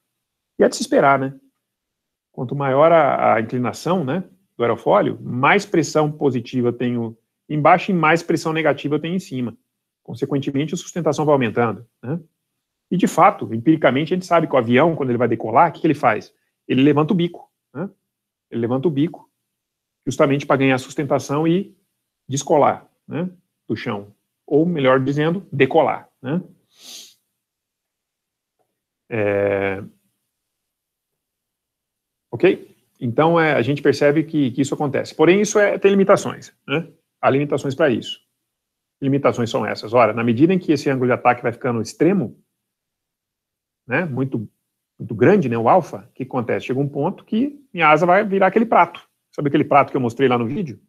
E é de se esperar, né? Quanto maior a, a inclinação né, do aerofólio, mais pressão positiva eu tenho embaixo e mais pressão negativa eu tenho em cima. Consequentemente, a sustentação vai aumentando. Né? E, de fato, empiricamente, a gente sabe que o avião, quando ele vai decolar, o que, que ele faz? Ele levanta o bico. Né? Ele levanta o bico justamente para ganhar sustentação e descolar né? do chão. Ou, melhor dizendo, decolar. Né? É... Ok? Então, é, a gente percebe que, que, isso acontece. Porém, isso é, tem limitações. Né? Há limitações para isso. Limitações são essas. Ora, na medida em que esse ângulo de ataque vai ficando extremo, né, muito, muito grande, né, o alfa, o que acontece? Chega um ponto que minha asa vai virar aquele prato. Sabe aquele prato que eu mostrei lá no vídeo?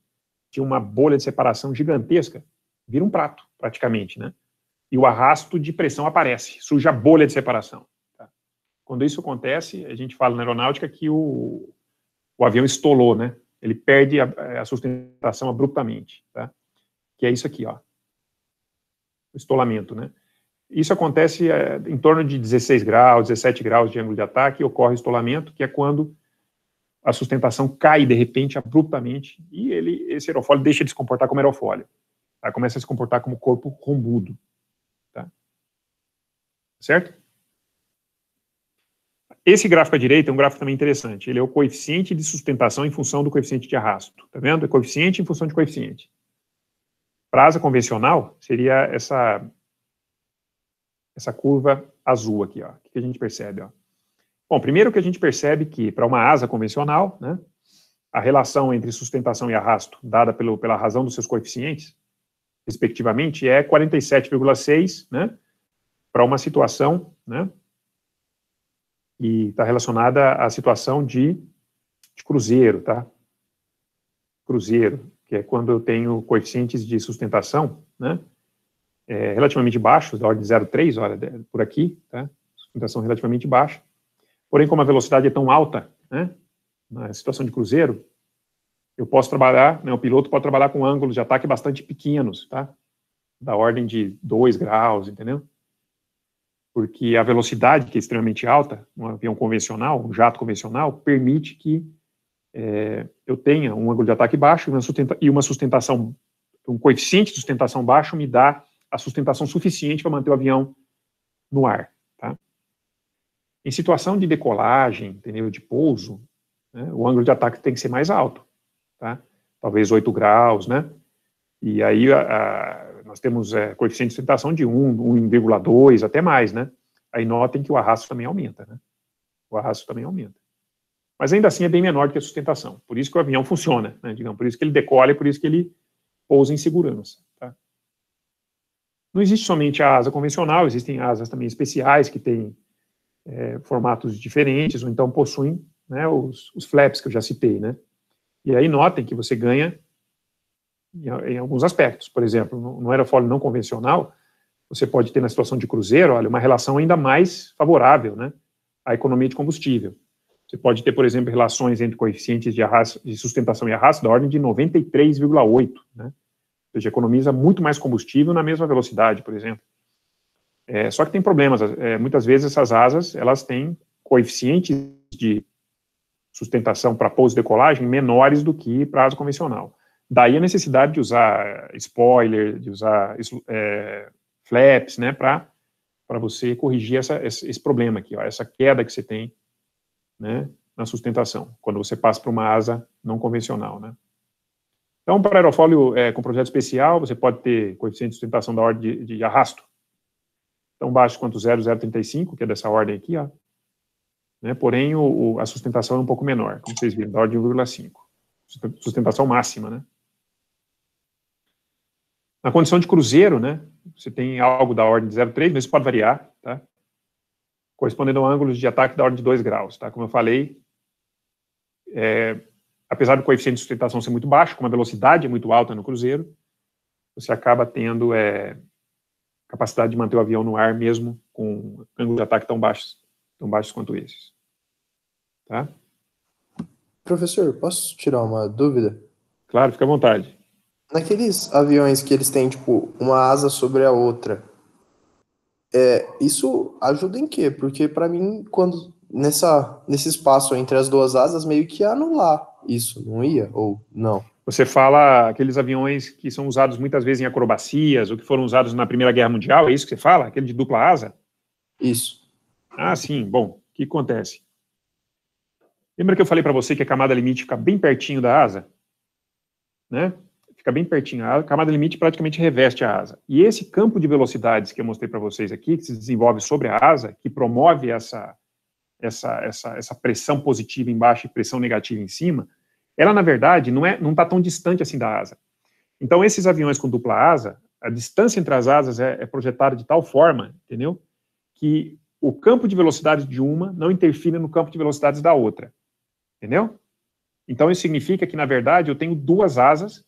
Tinha uma bolha de separação gigantesca. Vira um prato, praticamente, né? e o arrasto de pressão aparece, surge a bolha de separação. Tá? Quando isso acontece, a gente fala na aeronáutica que o, o avião estolou, né? Ele perde a, a sustentação abruptamente, tá? Que é isso aqui, ó. O estolamento, né? Isso acontece é, em torno de 16 graus, 17 graus de ângulo de ataque, ocorre estolamento, que é quando a sustentação cai de repente, abruptamente, e ele, esse aerofólio deixa de se comportar como aerofólio. Tá? Começa a se comportar como corpo rombudo certo? Esse gráfico à direita é um gráfico também interessante. Ele é o coeficiente de sustentação em função do coeficiente de arrasto. Tá vendo? É coeficiente em função de coeficiente. Para asa convencional, seria essa, essa curva azul aqui. Ó. O que a gente percebe? Ó? Bom, primeiro que a gente percebe que para uma asa convencional, né, a relação entre sustentação e arrasto, dada pelo, pela razão dos seus coeficientes, respectivamente, é 47,6, né, para uma situação, né? E está relacionada à situação de, de cruzeiro, tá? Cruzeiro, que é quando eu tenho coeficientes de sustentação, né? É, relativamente baixos, da ordem de 0,3, olha, por aqui, tá? Sustentação relativamente baixa. Porém, como a velocidade é tão alta, né? Na situação de cruzeiro, eu posso trabalhar, né, o piloto pode trabalhar com ângulos de ataque bastante pequenos, tá? Da ordem de 2 graus, entendeu? porque a velocidade, que é extremamente alta, um avião convencional, um jato convencional, permite que é, eu tenha um ângulo de ataque baixo uma e uma sustentação, um coeficiente de sustentação baixo me dá a sustentação suficiente para manter o avião no ar. Tá? Em situação de decolagem, entendeu? de pouso, né, o ângulo de ataque tem que ser mais alto, tá? talvez 8 graus, né? E aí a, a nós temos é, coeficiente de sustentação de 1, 1,2, até mais, né? Aí notem que o arrasto também aumenta, né? O arrasto também aumenta. Mas ainda assim é bem menor que a sustentação. Por isso que o avião funciona, né? Digamos, por isso que ele decola e por isso que ele pousa em segurança. Tá? Não existe somente a asa convencional, existem asas também especiais que têm é, formatos diferentes ou então possuem né, os, os flaps que eu já citei, né? E aí notem que você ganha em, alguns aspectos. Por exemplo, no aerofólio não convencional, você pode ter na situação de cruzeiro, olha, uma relação ainda mais favorável né, à economia de combustível. Você pode ter, por exemplo, relações entre coeficientes de, arrasto, de sustentação e arrasto da ordem de 93,8, né? ou seja, economiza muito mais combustível na mesma velocidade, por exemplo. É, só que tem problemas. É, muitas vezes essas asas elas têm coeficientes de sustentação para pouso e decolagem menores do que para asa convencional. Daí a necessidade de usar eh, spoiler, de usar é, flaps, né, para você corrigir essa, esse, esse, problema aqui, ó, essa queda que você tem né, na sustentação, quando você passa para uma asa não convencional. Né. Então, para aerofólio é, com projeto especial, você pode ter coeficiente de sustentação da ordem de, de arrasto tão baixo quanto 0,035, que é dessa ordem aqui, ó, né, porém o, o, a sustentação é um pouco menor, como vocês viram, da ordem de 1,5 sustentação máxima, né? Na condição de cruzeiro, né, você tem algo da ordem de 0,3, mas isso pode variar, tá? correspondendo a ângulos de ataque da ordem de 2 graus. Tá? Como eu falei, é, apesar do coeficiente de sustentação ser muito baixo, como a velocidade é muito alta no cruzeiro, você acaba tendo é, capacidade de manter o avião no ar mesmo com ângulos de ataque tão baixos, tão baixos quanto esses. Tá? Professor, posso tirar uma dúvida? Claro, fica à vontade. Naqueles aviões que eles têm, tipo, uma asa sobre a outra, é, isso ajuda em quê? Porque para mim, quando nessa, nesse espaço entre as duas asas, meio que ia anular isso, não ia? Ou não? Você fala aqueles aviões que são usados muitas vezes em acrobacias, ou que foram usados na Primeira Guerra Mundial, é isso que você fala? Aquele de dupla asa? Isso. Ah, sim. Bom, o que acontece? Lembra que eu falei para você que a camada limite fica bem pertinho da asa? Né? fica bem pertinho. A camada limite praticamente reveste a asa. E esse campo de velocidades que eu mostrei para vocês aqui, que se desenvolve sobre a asa, que promove essa, essa, essa, essa pressão positiva embaixo e pressão negativa em cima, ela, na verdade, não está é, não tá tão distante assim da asa. Então, esses aviões com dupla asa, a distância entre as asas é, é projetada de tal forma, entendeu? Que o campo de velocidade de uma não interfere no campo de velocidades da outra. Entendeu? Então, isso significa que, na verdade, eu tenho duas asas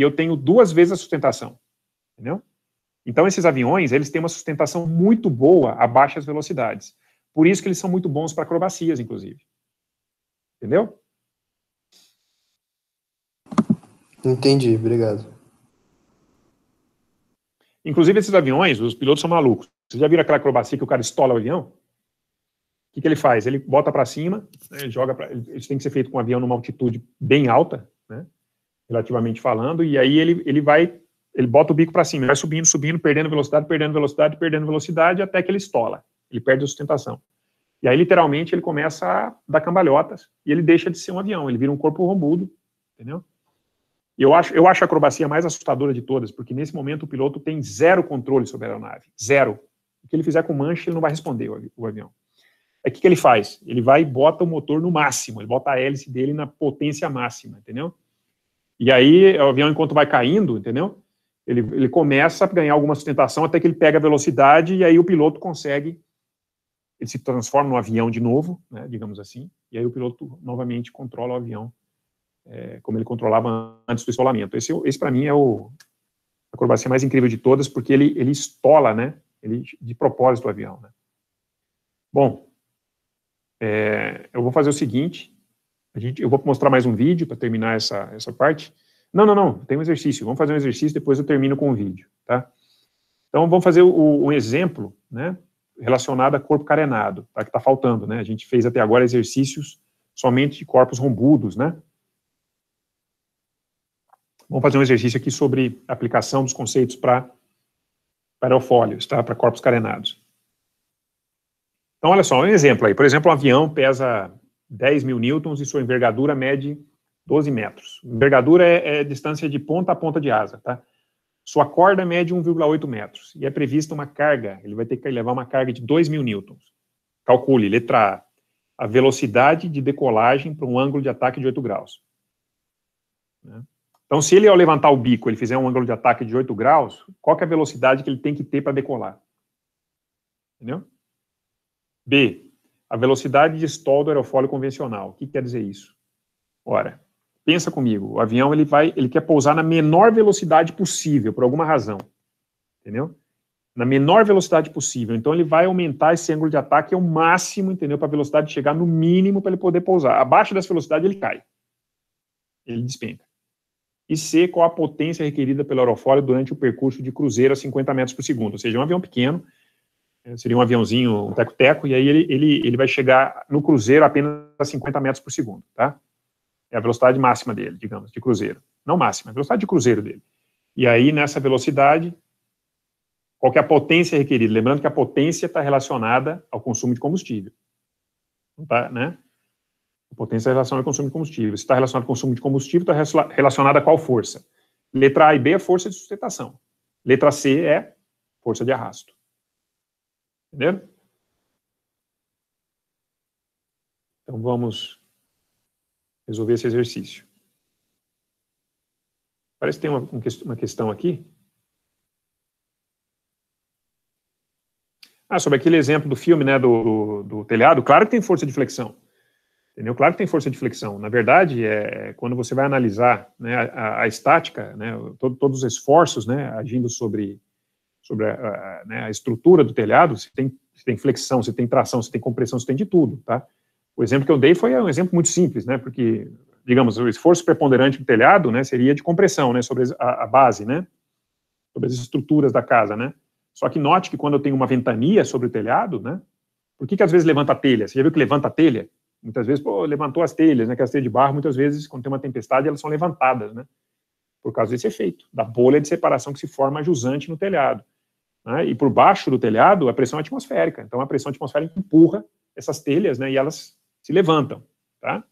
e eu tenho duas vezes a sustentação. Entendeu? Então, esses aviões, eles têm uma sustentação muito boa a baixas velocidades. Por isso que eles são muito bons para acrobacias, inclusive. Entendeu? Entendi, obrigado. Inclusive, esses aviões, os pilotos são malucos. Vocês já viram aquela acrobacia que o cara estola o avião? O que, que ele faz? Ele bota para cima, né, joga Isso tem que ser feito com um avião numa altitude bem alta, né? relativamente falando, e aí ele, ele vai, ele bota o bico para cima, vai subindo, subindo, perdendo velocidade, perdendo velocidade, perdendo velocidade, até que ele estola, ele perde a sustentação. E aí, literalmente, ele começa a dar cambalhotas e ele deixa de ser um avião, ele vira um corpo rombudo, entendeu? Eu acho, eu acho a acrobacia mais assustadora de todas, porque nesse momento o piloto tem zero controle sobre a aeronave, zero. O que ele fizer com manche, ele não vai responder o avião. Aí o que, que ele faz? Ele vai e bota o motor no máximo, ele bota a hélice dele na potência máxima, entendeu? E aí o avião, enquanto vai caindo, entendeu? Ele, ele começa a ganhar alguma sustentação até que ele pega a velocidade e aí o piloto consegue. Ele se transforma no avião de novo, né, digamos assim, e aí o piloto novamente controla o avião é, como ele controlava antes do isolamento. Esse, esse para mim, é o, a acrobacia mais incrível de todas, porque ele, ele estola, né? Ele, de propósito o avião. Né? Bom, é, eu vou fazer o seguinte, a gente, eu vou mostrar mais um vídeo para terminar essa, essa parte. Não, não, não, tem um exercício. Vamos fazer um exercício, depois eu termino com o vídeo, tá? Então, vamos fazer o, um exemplo, né, relacionado a corpo carenado, tá, que está faltando, né? A gente fez até agora exercícios somente de corpos rombudos, né? Vamos fazer um exercício aqui sobre aplicação dos conceitos para para tá? Para corpos carenados. Então, olha só, um exemplo aí. Por exemplo, um avião pesa 10 mil newtons e sua envergadura mede 12 metros. Envergadura é, é distância de ponta a ponta de asa, tá? Sua corda mede 1,8 metros e é prevista uma carga, ele vai ter que levar uma carga de 2 mil newtons. Calcule, letra A, a velocidade de decolagem para um ângulo de ataque de 8 graus. Né? Então, se ele, ao levantar o bico, ele fizer um ângulo de ataque de 8 graus, qual é a velocidade que ele tem que ter para decolar? Entendeu? B, a velocidade de stall do aerofólio convencional. O que quer dizer isso? Ora, pensa comigo, o avião ele vai, ele quer pousar na menor velocidade possível, por alguma razão, entendeu? Na menor velocidade possível. Então ele vai aumentar esse ângulo de ataque ao máximo, entendeu? Para a velocidade chegar no mínimo para ele poder pousar. Abaixo dessa velocidade ele cai, ele despenca. E C, qual a potência requerida pelo aerofólio durante o percurso de cruzeiro a 50 metros por segundo, ou seja, um avião pequeno é, seria um aviãozinho, um teco-teco, e aí ele, ele, ele vai chegar no cruzeiro apenas a 50 metros por segundo, tá? É a velocidade máxima dele, digamos, de cruzeiro. Não máxima, é a velocidade de cruzeiro dele. E aí, nessa velocidade, qual que é a potência requerida? Lembrando que a potência está relacionada ao consumo de combustível. Tá, né? A potência está relacionada ao consumo de combustível. Se está relacionado ao consumo de combustível, está relacionada a qual força? Letra A e B é força de sustentação. Letra C é força de arrasto. Entenderam? Então vamos resolver esse exercício. Parece que tem uma, uma questão aqui. Ah, sobre aquele exemplo do filme, né, do, do, do, telhado, claro que tem força de flexão. Entendeu? Claro que tem força de flexão. Na verdade, é, quando você vai analisar né, a, a, estática, né, todo, todos os esforços né, agindo sobre sobre a, a, né, a estrutura do telhado, se tem, se tem flexão, se tem tração, se tem compressão, se tem de tudo, tá? O exemplo que eu dei foi é um exemplo muito simples, né? Porque, digamos, o esforço preponderante do telhado, né, seria de compressão, né, sobre a, a base, né? Sobre as estruturas da casa, né? Só que note que quando eu tenho uma ventania sobre o telhado, né? Por que, que às vezes levanta a telha? Você já viu que levanta a telha? Muitas vezes, pô, levantou as telhas, né? Que é as telhas de barro, muitas vezes, quando tem uma tempestade, elas são levantadas, né? Por causa desse efeito, da bolha de separação que se forma jusante no telhado. Né? E por baixo do telhado, a pressão atmosférica. Então, a pressão atmosférica empurra essas telhas né, e elas se levantam. Tá?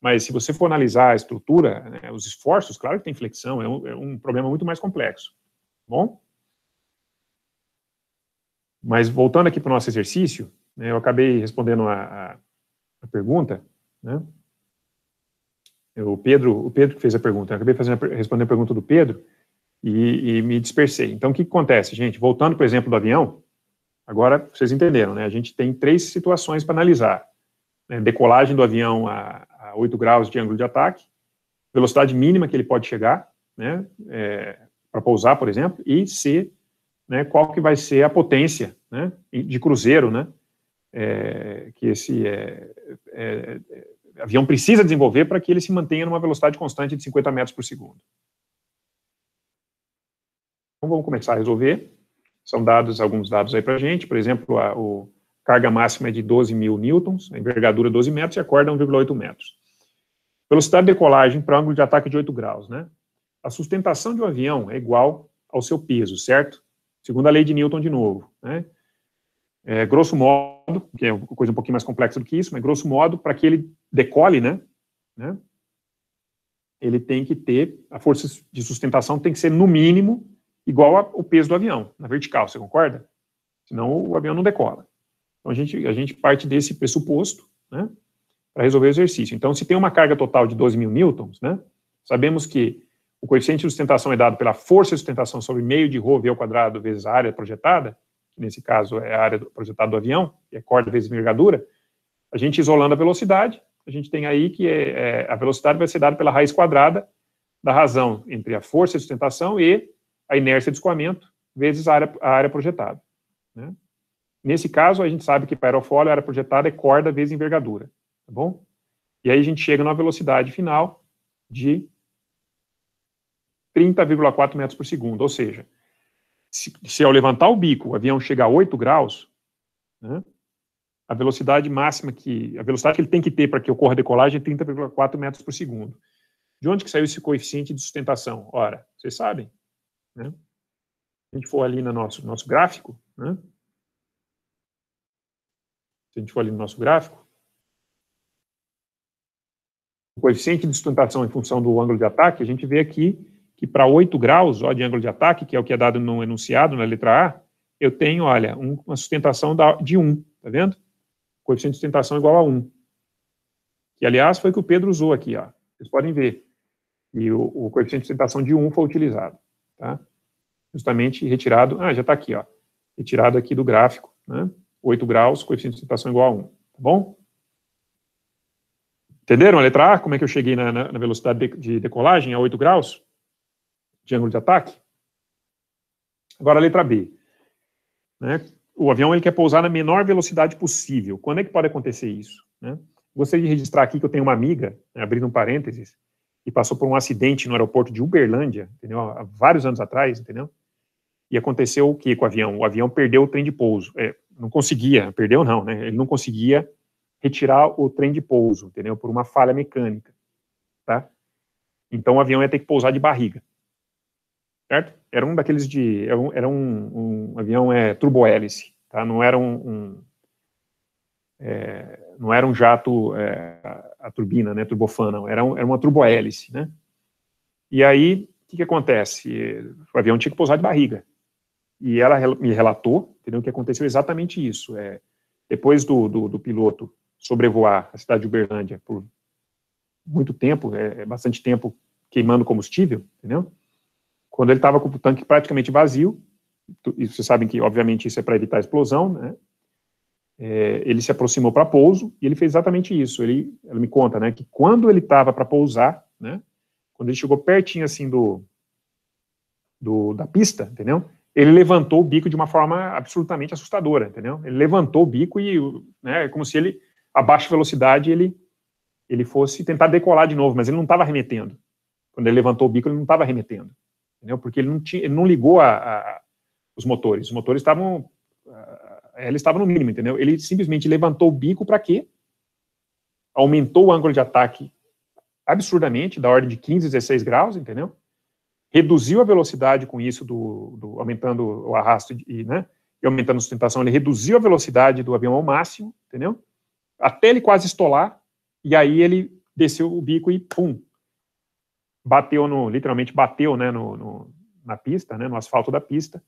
Mas se você for analisar a estrutura, né, os esforços, claro que tem flexão, é um, é um problema muito mais complexo. Tá bom? Mas voltando aqui para o nosso exercício, né, eu acabei respondendo a, a, a pergunta, né? Eu, o Pedro, o Pedro que fez a pergunta, eu acabei fazendo a, respondendo a pergunta do Pedro, e, e me dispersei. Então, o que, que acontece, gente? Voltando para o exemplo do avião, agora vocês entenderam, né? A gente tem três situações para analisar. Né? Decolagem do avião a, a 8 graus de ângulo de ataque, velocidade mínima que ele pode chegar, né? É, para pousar, por exemplo, e se, né, qual que vai ser a potência, né, de cruzeiro, né, é, que esse é, é, é avião precisa desenvolver para que ele se mantenha numa velocidade constante de 50 metros por segundo. Então, vamos começar a resolver. São dados, alguns dados aí para a gente, por exemplo, a o carga máxima é de 12 mil newtons, a envergadura 12 metros e a corda 1,8 metros. Velocidade de decolagem para ângulo de ataque de 8 graus, né? A sustentação de um avião é igual ao seu peso, certo? Segundo a lei de Newton, de novo, né? É, grosso modo, que é uma coisa um pouquinho mais complexa do que isso, mas grosso modo, para que ele decole, né, né? Ele tem que ter, a força de sustentação tem que ser no mínimo igual ao peso do avião, na vertical, você concorda? Senão o avião não decola. Então a gente, a gente parte desse pressuposto né, para resolver o exercício. Então, se tem uma carga total de 12 mil newtons, né, sabemos que o coeficiente de sustentação é dado pela força de sustentação sobre meio de v ao quadrado vezes a área projetada, que nesse caso é a área projetada do avião, que é corda vezes envergadura, a gente isolando a velocidade, a gente tem aí que é, é, a velocidade vai ser dada pela raiz quadrada da razão entre a força de sustentação e a inércia de escoamento vezes a área, a área projetada. Né? Nesse caso, a gente sabe que para aerofólio, a área projetada é corda vezes envergadura, tá bom? E aí a gente chega numa velocidade final de 30,4 metros por segundo, ou seja, se, se, ao levantar o bico o avião chega a 8 graus, né, a velocidade máxima que, a velocidade que ele tem que ter para que ocorra a decolagem é 30,4 metros por segundo. De onde que saiu esse coeficiente de sustentação? Ora, vocês sabem, né? Se a gente for ali no nosso, nosso gráfico, né? se a gente for ali no nosso gráfico, o coeficiente de sustentação em função do ângulo de ataque, a gente vê aqui que para 8 graus ó, de ângulo de ataque, que é o que é dado no enunciado, na letra A, eu tenho, olha, um, uma sustentação da, de 1, tá vendo? Coeficiente de sustentação igual a 1. Que, aliás, foi o que o Pedro usou aqui, ó. Vocês podem ver. E o, o coeficiente de sustentação de 1 foi utilizado tá? justamente retirado, ah, já está aqui, ó, retirado aqui do gráfico, né? 8 graus, coeficiente de precipitação igual a 1, tá bom? Entenderam a letra A? Como é que eu cheguei na, na, na velocidade de, de, decolagem a é 8 graus de ângulo de ataque? Agora a letra B. Né? O avião ele quer pousar na menor velocidade possível. Quando é que pode acontecer isso? Né? Gostaria de registrar aqui que eu tenho uma amiga, né, abrindo um parênteses, e passou por um acidente no aeroporto de Uberlândia, entendeu? Há vários anos atrás, entendeu? E aconteceu o que com o avião? O avião perdeu o trem de pouso. É, não conseguia, perdeu não, né? Ele não conseguia retirar o trem de pouso, entendeu? Por uma falha mecânica, tá? Então o avião ia ter que pousar de barriga, certo? Era um daqueles de, era um, um, um avião é turbohélice, tá? Não era um, um é, não era um jato é, a, a turbina, né, turbofana, era, um, era uma turbohélice, né? E aí, o que, que acontece? O avião tinha que pousar de barriga. E ela me relatou, entendeu, que aconteceu exatamente isso. É, depois do, do, do piloto sobrevoar a cidade de Uberlândia por muito tempo, é, é bastante tempo queimando combustível, entendeu? Quando ele estava com o tanque praticamente vazio, e vocês sabem que, obviamente, isso é para evitar a explosão, né? é, ele se aproximou para pouso e ele fez exatamente isso. Ele, ela me conta, né, que quando ele estava para pousar, né, quando ele chegou pertinho assim do, do da pista, entendeu? Ele levantou o bico de uma forma absolutamente assustadora, entendeu? Ele levantou o bico e, né, é como se ele a baixa velocidade ele ele fosse tentar decolar de novo, mas ele não estava remetendo. Quando ele levantou o bico, ele não estava remetendo, entendeu? Porque ele não tinha, ele não ligou a, a os motores. Os motores estavam ela estava no mínimo, entendeu? Ele simplesmente levantou o bico para quê? Aumentou o ângulo de ataque absurdamente, da ordem de 15, 16 graus, entendeu? Reduziu a velocidade com isso, do, do aumentando o arrasto e, né, e aumentando a sustentação, ele reduziu a velocidade do avião ao máximo, entendeu? Até ele quase estolar, e aí ele desceu o bico e pum, bateu no, literalmente bateu, né, no, no na pista, né, no asfalto da pista,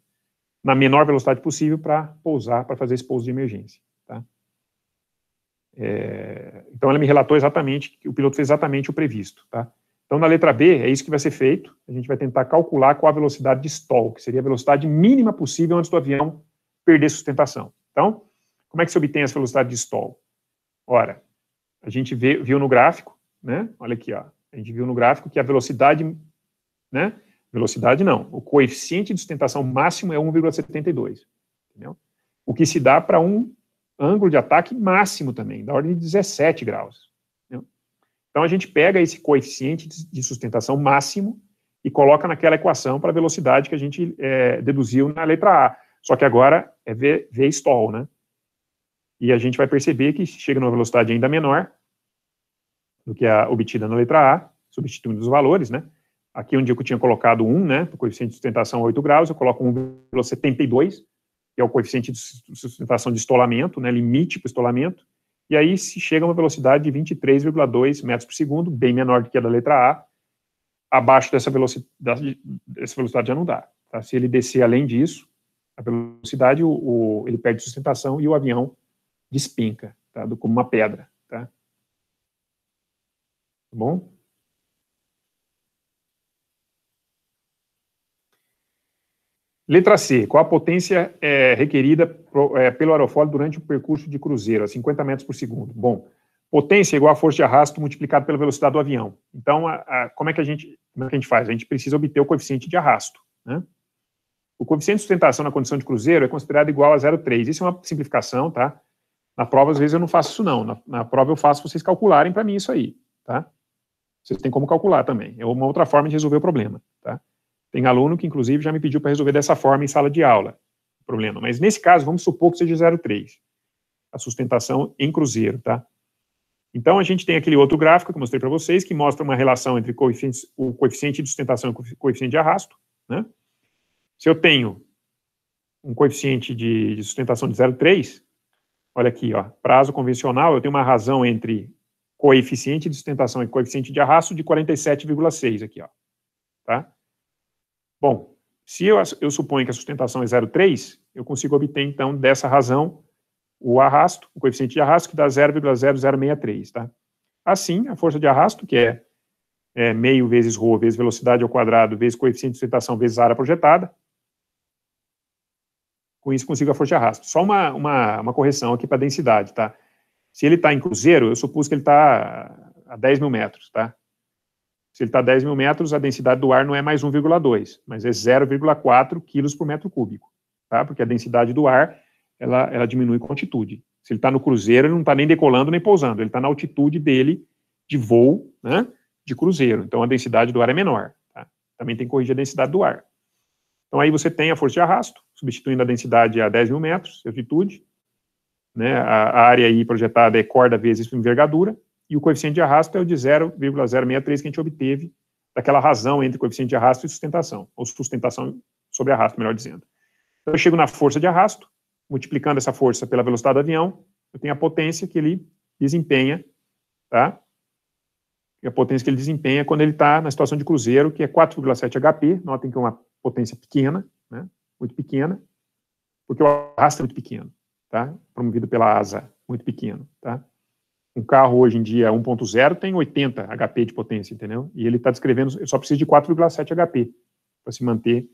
na menor velocidade possível para pousar, para fazer esse pouso de emergência. Tá? É, então, ela me relatou exatamente, que o piloto fez exatamente o previsto. Tá? Então, na letra B, é isso que vai ser feito. A gente vai tentar calcular qual a velocidade de stall, que seria a velocidade mínima possível antes do avião perder sustentação. Então, como é que se obtém essa velocidade de stall? Ora, a gente vê, viu no gráfico, né? Olha aqui, ó. A gente viu no gráfico que a velocidade, né? Velocidade não. O coeficiente de sustentação máximo é 1,72. O que se dá para um ângulo de ataque máximo também, da ordem de 17 graus. Entendeu? Então a gente pega esse coeficiente de sustentação máximo e coloca naquela equação para a velocidade que a gente é, deduziu na letra A. Só que agora é v, v stall, né? E a gente vai perceber que chega numa velocidade ainda menor do que a obtida na letra A, substituindo os valores, né? Aqui é onde eu tinha colocado 1, né, o coeficiente de sustentação 8 graus, eu coloco 1,72, que é o coeficiente de sustentação de estolamento, né, limite para o estolamento, e aí se chega a uma velocidade de 23,2 metros por segundo, bem menor do que a da letra A, abaixo dessa velocidade, dessa velocidade já não dá. Tá? Se ele descer além disso, a velocidade, o, o, ele perde sustentação e o avião despinca, tá? como uma pedra. Tá, tá bom? Letra C. Qual a potência é, requerida pro, é, pelo aerofólio durante o percurso de cruzeiro, a 50 metros por segundo? Bom, potência é igual à força de arrasto multiplicada pela velocidade do avião. Então, a, a, como, é que a gente, como é que a gente faz? A gente precisa obter o coeficiente de arrasto. Né? O coeficiente de sustentação na condição de cruzeiro é considerado igual a 0,3. Isso é uma simplificação, tá? Na prova, às vezes, eu não faço isso, não. Na, na prova, eu faço vocês calcularem para mim isso aí, tá? Vocês têm como calcular também. É uma outra forma de resolver o problema, tá? Tem aluno que, inclusive, já me pediu para resolver dessa forma em sala de aula problema. Mas nesse caso, vamos supor que seja 0,3. A sustentação em cruzeiro, tá? Então, a gente tem aquele outro gráfico que eu mostrei para vocês, que mostra uma relação entre o coeficiente de sustentação e o coeficiente de arrasto. Né? Se eu tenho um coeficiente de, de sustentação de 0,3, olha aqui, ó, prazo convencional, eu tenho uma razão entre coeficiente de sustentação e coeficiente de arrasto de 47,6 aqui. Ó, tá? Bom, se eu, eu suponho que a sustentação é 0,3, eu consigo obter, então, dessa razão, o arrasto, o coeficiente de arrasto, que dá 0,0063, tá? Assim, a força de arrasto, que é, é meio vezes rho vezes velocidade ao quadrado vezes coeficiente de sustentação vezes área projetada, com isso consigo a força de arrasto. Só uma, uma, uma correção aqui para densidade, tá? Se ele está em cruzeiro, eu supus que ele está a 10 mil metros, tá? Se ele está a 10 mil metros, a densidade do ar não é mais 1,2, mas é 0,4 quilos por metro cúbico, tá? Porque a densidade do ar, ela, ela diminui com altitude. Se ele está no cruzeiro, ele não está nem decolando nem pousando, ele está na altitude dele de voo, né? De cruzeiro. Então, a densidade do ar é menor. Tá? Também tem que corrigir a densidade do ar. Então, aí você tem a força de arrasto, substituindo a densidade a 10 mil metros altitude, né, a, área aí projetada é corda vezes envergadura, e o coeficiente de arrasto é o de 0,063 que a gente obteve daquela razão entre coeficiente de arrasto e sustentação, ou sustentação sobre arrasto, melhor dizendo. Então, eu chego na força de arrasto, multiplicando essa força pela velocidade do avião, eu tenho a potência que ele desempenha, tá? E a potência que ele desempenha quando ele está na situação de cruzeiro, que é 4,7 HP, notem que é uma potência pequena, né? muito pequena, porque o arrasto é muito pequeno, tá? promovido pela asa, muito pequeno. Tá? um carro hoje em dia 1.0 tem 80 HP de potência, entendeu? E ele está descrevendo, só precisa de 4,7 HP para se manter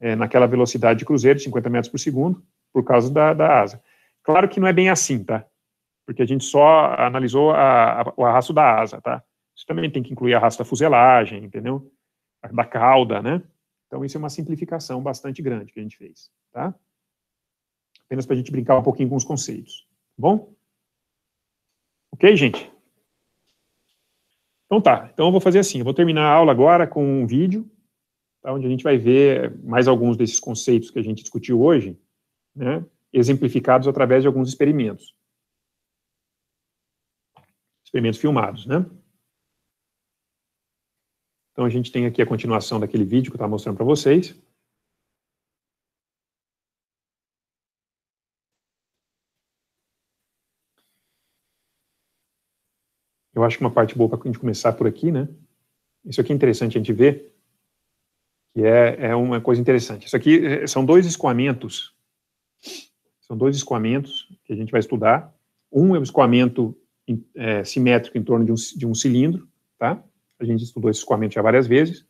é, naquela velocidade de cruzeiro, 50 metros por segundo, por causa da, da asa. Claro que não é bem assim, tá? Porque a gente só analisou a, a, o arrasto da asa, tá? Isso também tem que incluir a raça da fuselagem, entendeu? Da cauda, né? Então, isso é uma simplificação bastante grande que a gente fez, tá? Apenas para a gente brincar um pouquinho com os conceitos, tá bom? Ok, gente? Então tá, então eu vou fazer assim, eu vou terminar a aula agora com um vídeo, tá, onde a gente vai ver mais alguns desses conceitos que a gente discutiu hoje, né, exemplificados através de alguns experimentos. Experimentos filmados, né? Então a gente tem aqui a continuação daquele vídeo que eu estava mostrando para vocês. eu acho que uma parte boa para a gente começar por aqui, né? Isso aqui é interessante a gente ver, que é, é uma coisa interessante. Isso aqui eh, são dois escoamentos, são dois escoamentos que a gente vai estudar. Um é o escoamento é, simétrico em torno de um, de um cilindro, tá? A gente estudou esse escoamento já várias vezes,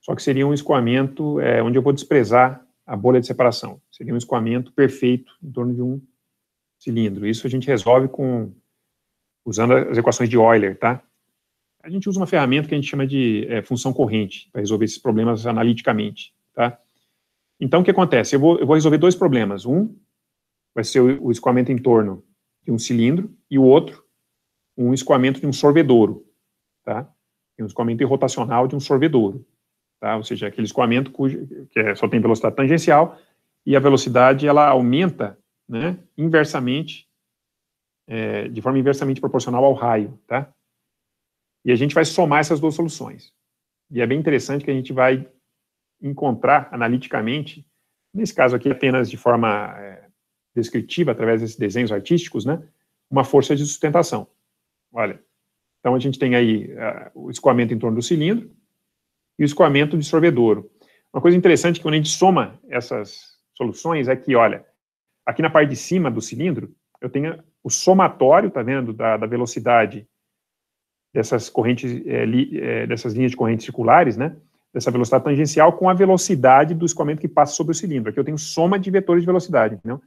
só que seria um escoamento é, onde eu vou desprezar a bolha de separação. Seria um escoamento perfeito em torno de um cilindro. Isso a gente resolve com usando as equações de Euler, tá? A gente usa uma ferramenta que a gente chama de é, função corrente para resolver esses problemas analiticamente, tá? Então, o que acontece? Eu vou, eu vou resolver dois problemas. Um vai ser o, o escoamento em torno de um cilindro e o outro, um escoamento de um sorvedouro, tá? um escoamento rotacional de um sorvedouro, tá? Ou seja, aquele escoamento cujo, que é, só tem velocidade tangencial e a velocidade ela aumenta, né, inversamente é, de forma inversamente proporcional ao raio, tá? E a gente vai somar essas duas soluções. E é bem interessante que a gente vai encontrar analiticamente, nesse caso aqui apenas de forma é, descritiva, através desses desenhos artísticos, né, uma força de sustentação. Olha, então a gente tem aí é, o escoamento em torno do cilindro e o escoamento de sorvedouro. Uma coisa interessante que quando a gente soma essas soluções é que, olha, aqui na parte de cima do cilindro, eu tenho o somatório, tá vendo, da, da velocidade dessas correntes, é, li, é, dessas linhas de correntes circulares, né, dessa velocidade tangencial com a velocidade do escoamento que passa sobre o cilindro. Aqui eu tenho soma de vetores de velocidade, entendeu?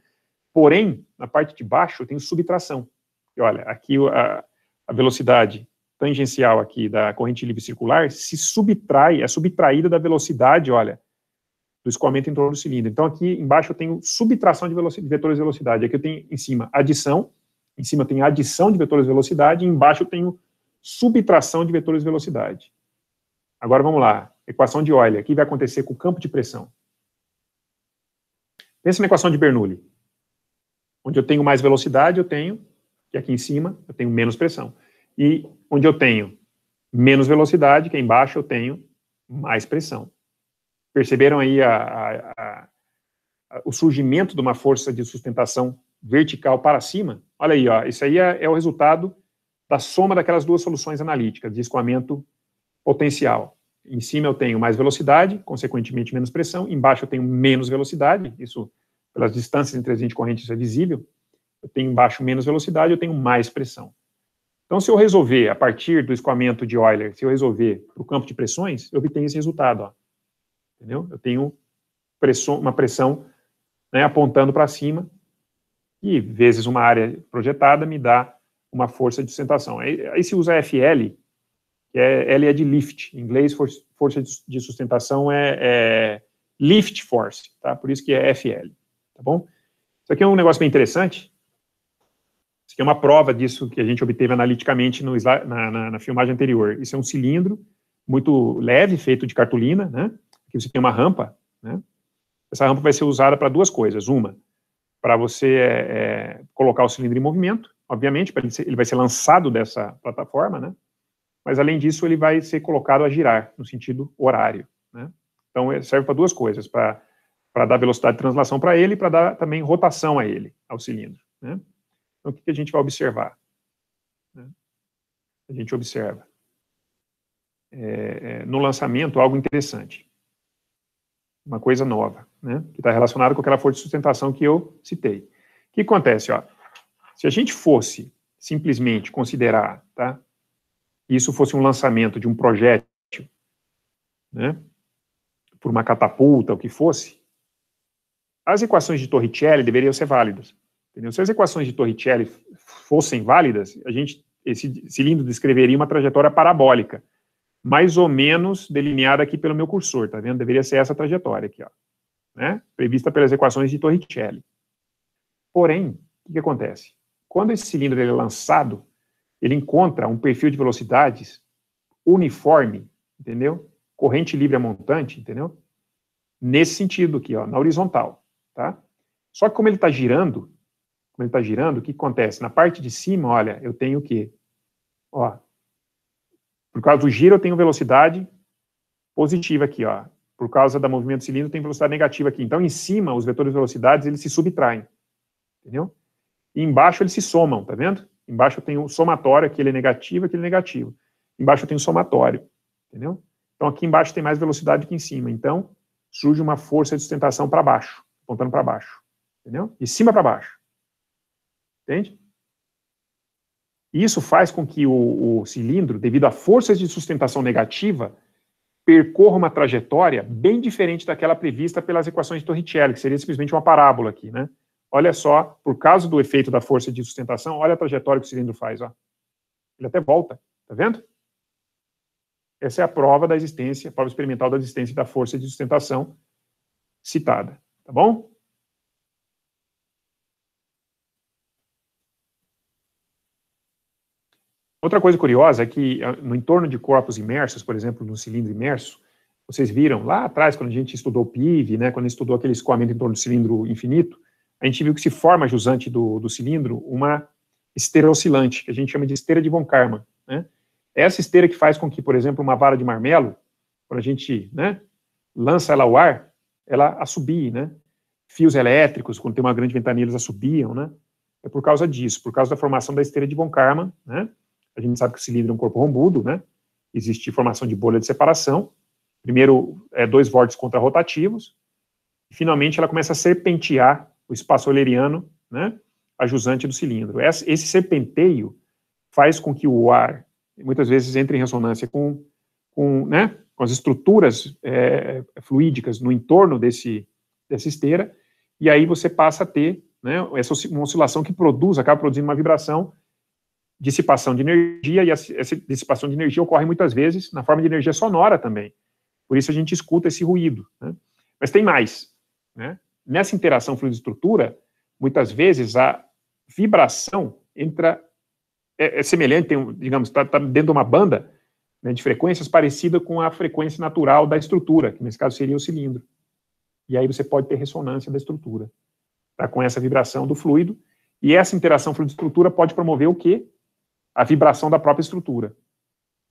Porém, na parte de baixo eu tenho subtração. E olha, aqui a, a velocidade tangencial aqui da corrente livre circular se subtrai, é subtraída da velocidade, olha, do escoamento em torno do cilindro. Então aqui embaixo eu tenho subtração de, de vetores de velocidade. Aqui eu tenho em cima adição em cima tem adição de vetores de velocidade, e embaixo eu tenho subtração de vetores de velocidade. Agora vamos lá. Equação de Euler. O que vai acontecer com o campo de pressão? Pensa na equação de Bernoulli. Onde eu tenho mais velocidade, eu tenho, que aqui em cima, eu tenho menos pressão. E onde eu tenho menos velocidade, que é embaixo eu tenho mais pressão. Perceberam aí a, a, a, o surgimento de uma força de sustentação vertical para cima, olha aí, ó, isso aí é, é o resultado da soma daquelas duas soluções analíticas, de escoamento potencial. Em cima eu tenho mais velocidade, consequentemente menos pressão, embaixo eu tenho menos velocidade, isso pelas distâncias entre as 20 correntes isso é visível, eu tenho embaixo menos velocidade, eu tenho mais pressão. Então, se eu resolver, a partir do escoamento de Euler, se eu resolver para o campo de pressões, eu obtenho esse resultado. Ó. Entendeu? Eu tenho pressão, uma pressão né, apontando para cima e vezes uma área projetada me dá uma força de sustentação. Aí, aí se usa FL, que é, L é de lift, em inglês for, força de sustentação é, é, lift force, tá? por isso que é FL, tá bom? Isso aqui é um negócio bem interessante, isso aqui é uma prova disso que a gente obteve analiticamente no, na, na, na filmagem anterior. Isso é um cilindro muito leve, feito de cartolina, né? Aqui você tem uma rampa, né? Essa rampa vai ser usada para duas coisas. Uma, para você é, é, colocar o cilindro em movimento, obviamente, ele, ser, ele vai ser lançado dessa plataforma, né? Mas, além disso, ele vai ser colocado a girar, no sentido horário, né? Então, é, serve para duas coisas, para dar velocidade de translação para ele e para dar também rotação a ele, ao cilindro, né? Então, o que, que a gente vai observar? Né? A gente observa é, é no lançamento algo interessante uma coisa nova, né? que está relacionada com aquela força de sustentação que eu citei. O que acontece? Ó? Se a gente fosse simplesmente considerar, tá? isso fosse um lançamento de um projétil, né? por uma catapulta, o que fosse, as equações de Torricelli deveriam ser válidas. Entendeu? Se as equações de Torricelli fossem válidas, a gente esse cilindro descreveria uma trajetória parabólica mais ou menos delineada aqui pelo meu cursor, tá vendo? Deveria ser essa trajetória aqui, ó, né? Prevista pelas equações de Torricelli. Porém, o que, acontece? Quando esse cilindro é lançado, ele encontra um perfil de velocidades uniforme, entendeu? Corrente livre a montante, entendeu? Nesse sentido aqui, ó, na horizontal, tá? Só que como ele está girando, como ele está girando, o que acontece? Na parte de cima, olha, eu tenho o quê? Ó, por causa do giro, eu tenho velocidade positiva aqui, ó. Por causa da movimento cilindro, tem velocidade negativa aqui. Então, em cima, os vetores de velocidades, eles se subtraem. Entendeu? E embaixo, eles se somam, tá vendo? Embaixo eu tenho o somatório, aquele é negativo, aquele é negativo. Embaixo eu tenho o somatório, entendeu? Então, aqui embaixo tem mais velocidade que em cima. Então, surge uma força de sustentação para baixo, apontando para baixo, entendeu? De cima para baixo. Entende? Isso faz com que o, o cilindro, devido a forças de sustentação negativa, percorra uma trajetória bem diferente daquela prevista pelas equações de Torricelli, que seria simplesmente uma parábola aqui, né? Olha só, por causa do efeito da força de sustentação, olha a trajetória que o cilindro faz, ó. Ele até volta, tá vendo? Essa é a prova da existência, a prova experimental da existência da força de sustentação citada, tá bom? Outra coisa curiosa é que eh, no entorno de corpos imersos, por exemplo, no cilindro imerso, vocês viram lá atrás, quando a gente estudou o PIV, né, quando a gente estudou aquele escoamento em torno do cilindro infinito, a gente viu que se forma jusante do, do cilindro uma esteira oscilante, que a gente chama de esteira de Von Karman. Né? É essa esteira que faz com que, por exemplo, uma vara de marmelo, quando a gente né, lança ela ao ar, ela assobie, né? Fios elétricos, quando tem uma grande ventania, eles assobiam, né? É por causa disso, por causa da formação da esteira de Von Karman, né? a gente sabe que o cilindro é um corpo rombudo, né? Existe formação de bolha de separação. Primeiro, é, dois vórtices contrarrotativos. rotativos finalmente, ela começa a serpentear o espaço euleriano, né? A jusante do cilindro. Esse serpenteio faz com que o ar, muitas vezes, entre em ressonância com, com, né, com as estruturas é, fluídicas no entorno desse, dessa esteira, e aí você passa a ter né, essa uma oscilação que produz, acaba produzindo uma vibração dissipação de energia, e essa dissipação de energia ocorre muitas vezes na forma de energia sonora também. Por isso a gente escuta esse ruído. Né? Mas tem mais. Né? Nessa interação fluido-estrutura, muitas vezes a vibração entra, é, é semelhante, tem, digamos, está tá dentro de uma banda né, de frequências parecida com a frequência natural da estrutura, que nesse caso seria o cilindro. E aí você pode ter ressonância da estrutura, tá? com essa vibração do fluido. E essa interação fluido-estrutura pode promover o quê? a vibração da própria estrutura,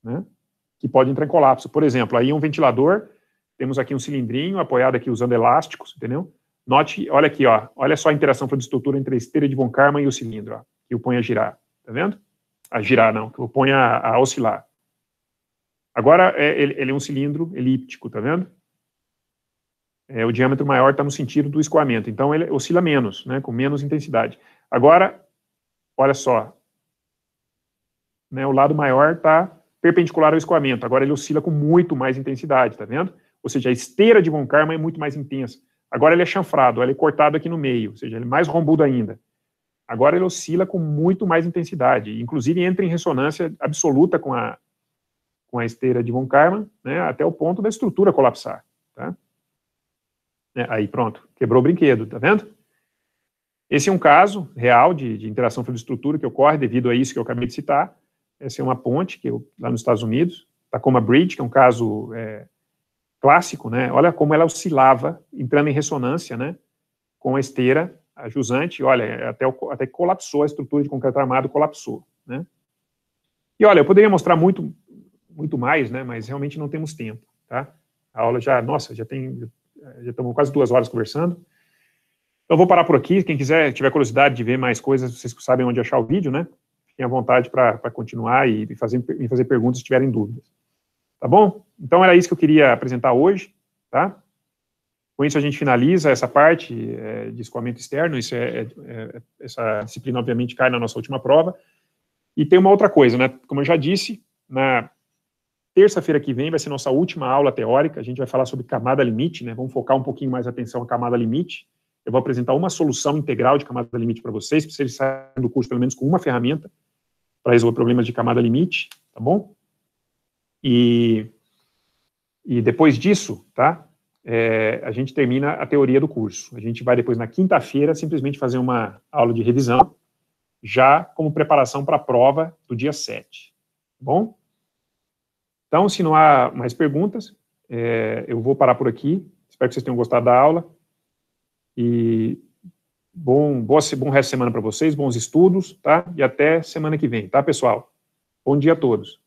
né? que pode entrar em colapso. Por exemplo, aí um ventilador, temos aqui um cilindrinho apoiado aqui usando elásticos, entendeu? Note, olha aqui, ó, olha só a interação de estrutura entre a esteira de von Karman e o cilindro, ó, que eu ponho a girar, tá vendo? A girar não, que eu ponho a, a oscilar. Agora, é, ele, ele, é um cilindro elíptico, tá vendo? É, o diâmetro maior está no sentido do escoamento, então ele oscila menos, né, com menos intensidade. Agora, olha só, né? O lado maior está perpendicular ao escoamento. Agora ele oscila com muito mais intensidade, está vendo? Ou seja, a esteira de von Karma é muito mais intensa. Agora ele é chanfrado, ele é cortado aqui no meio, ou seja, ele é mais rombudo ainda. Agora ele oscila com muito mais intensidade, inclusive entra em ressonância absoluta com a, com a esteira de von Karma, né, até o ponto da estrutura colapsar. Tá? É, aí pronto, quebrou o brinquedo, está vendo? Esse é um caso real de, de interação fluido-estrutura que ocorre devido a isso que eu acabei de citar, essa é uma ponte que eu, lá nos Estados Unidos, Tacoma Bridge, que é um caso é, clássico, né? Olha como ela oscilava, entrando em ressonância, né? Com a esteira, a jusante, olha, até, o, até colapsou a estrutura de concreto armado, colapsou, né? E olha, eu poderia mostrar muito, muito mais, né? Mas realmente não temos tempo, tá? A aula já, nossa, já tem, já estamos quase duas horas conversando. Então vou parar por aqui. Quem quiser, tiver curiosidade de ver mais coisas, vocês sabem onde achar o vídeo, né? fiquem à vontade para continuar e fazer, e fazer perguntas se tiverem dúvidas. Tá bom? Então era isso que eu queria apresentar hoje, tá? Com isso a gente finaliza essa parte é, de escoamento externo, isso é, é, é, essa disciplina obviamente cai na nossa última prova. E tem uma outra coisa, né? Como eu já disse, na terça-feira que vem vai ser nossa última aula teórica, a gente vai falar sobre camada limite, né? Vamos focar um pouquinho mais a atenção à camada limite. Eu vou apresentar uma solução integral de camada limite para vocês, para vocês saírem do curso pelo menos com uma ferramenta para resolver problemas de camada limite, tá bom? E, e depois disso, tá? É, a gente termina a teoria do curso. A gente vai depois, na quinta-feira, simplesmente fazer uma aula de revisão, já como preparação para a prova do dia 7, tá bom? Então, se não há mais perguntas, é, eu vou parar por aqui. Espero que vocês tenham gostado da aula. E Bom, boa, bom resto de semana para vocês, bons estudos, tá? E até semana que vem, tá, pessoal? Bom dia a todos.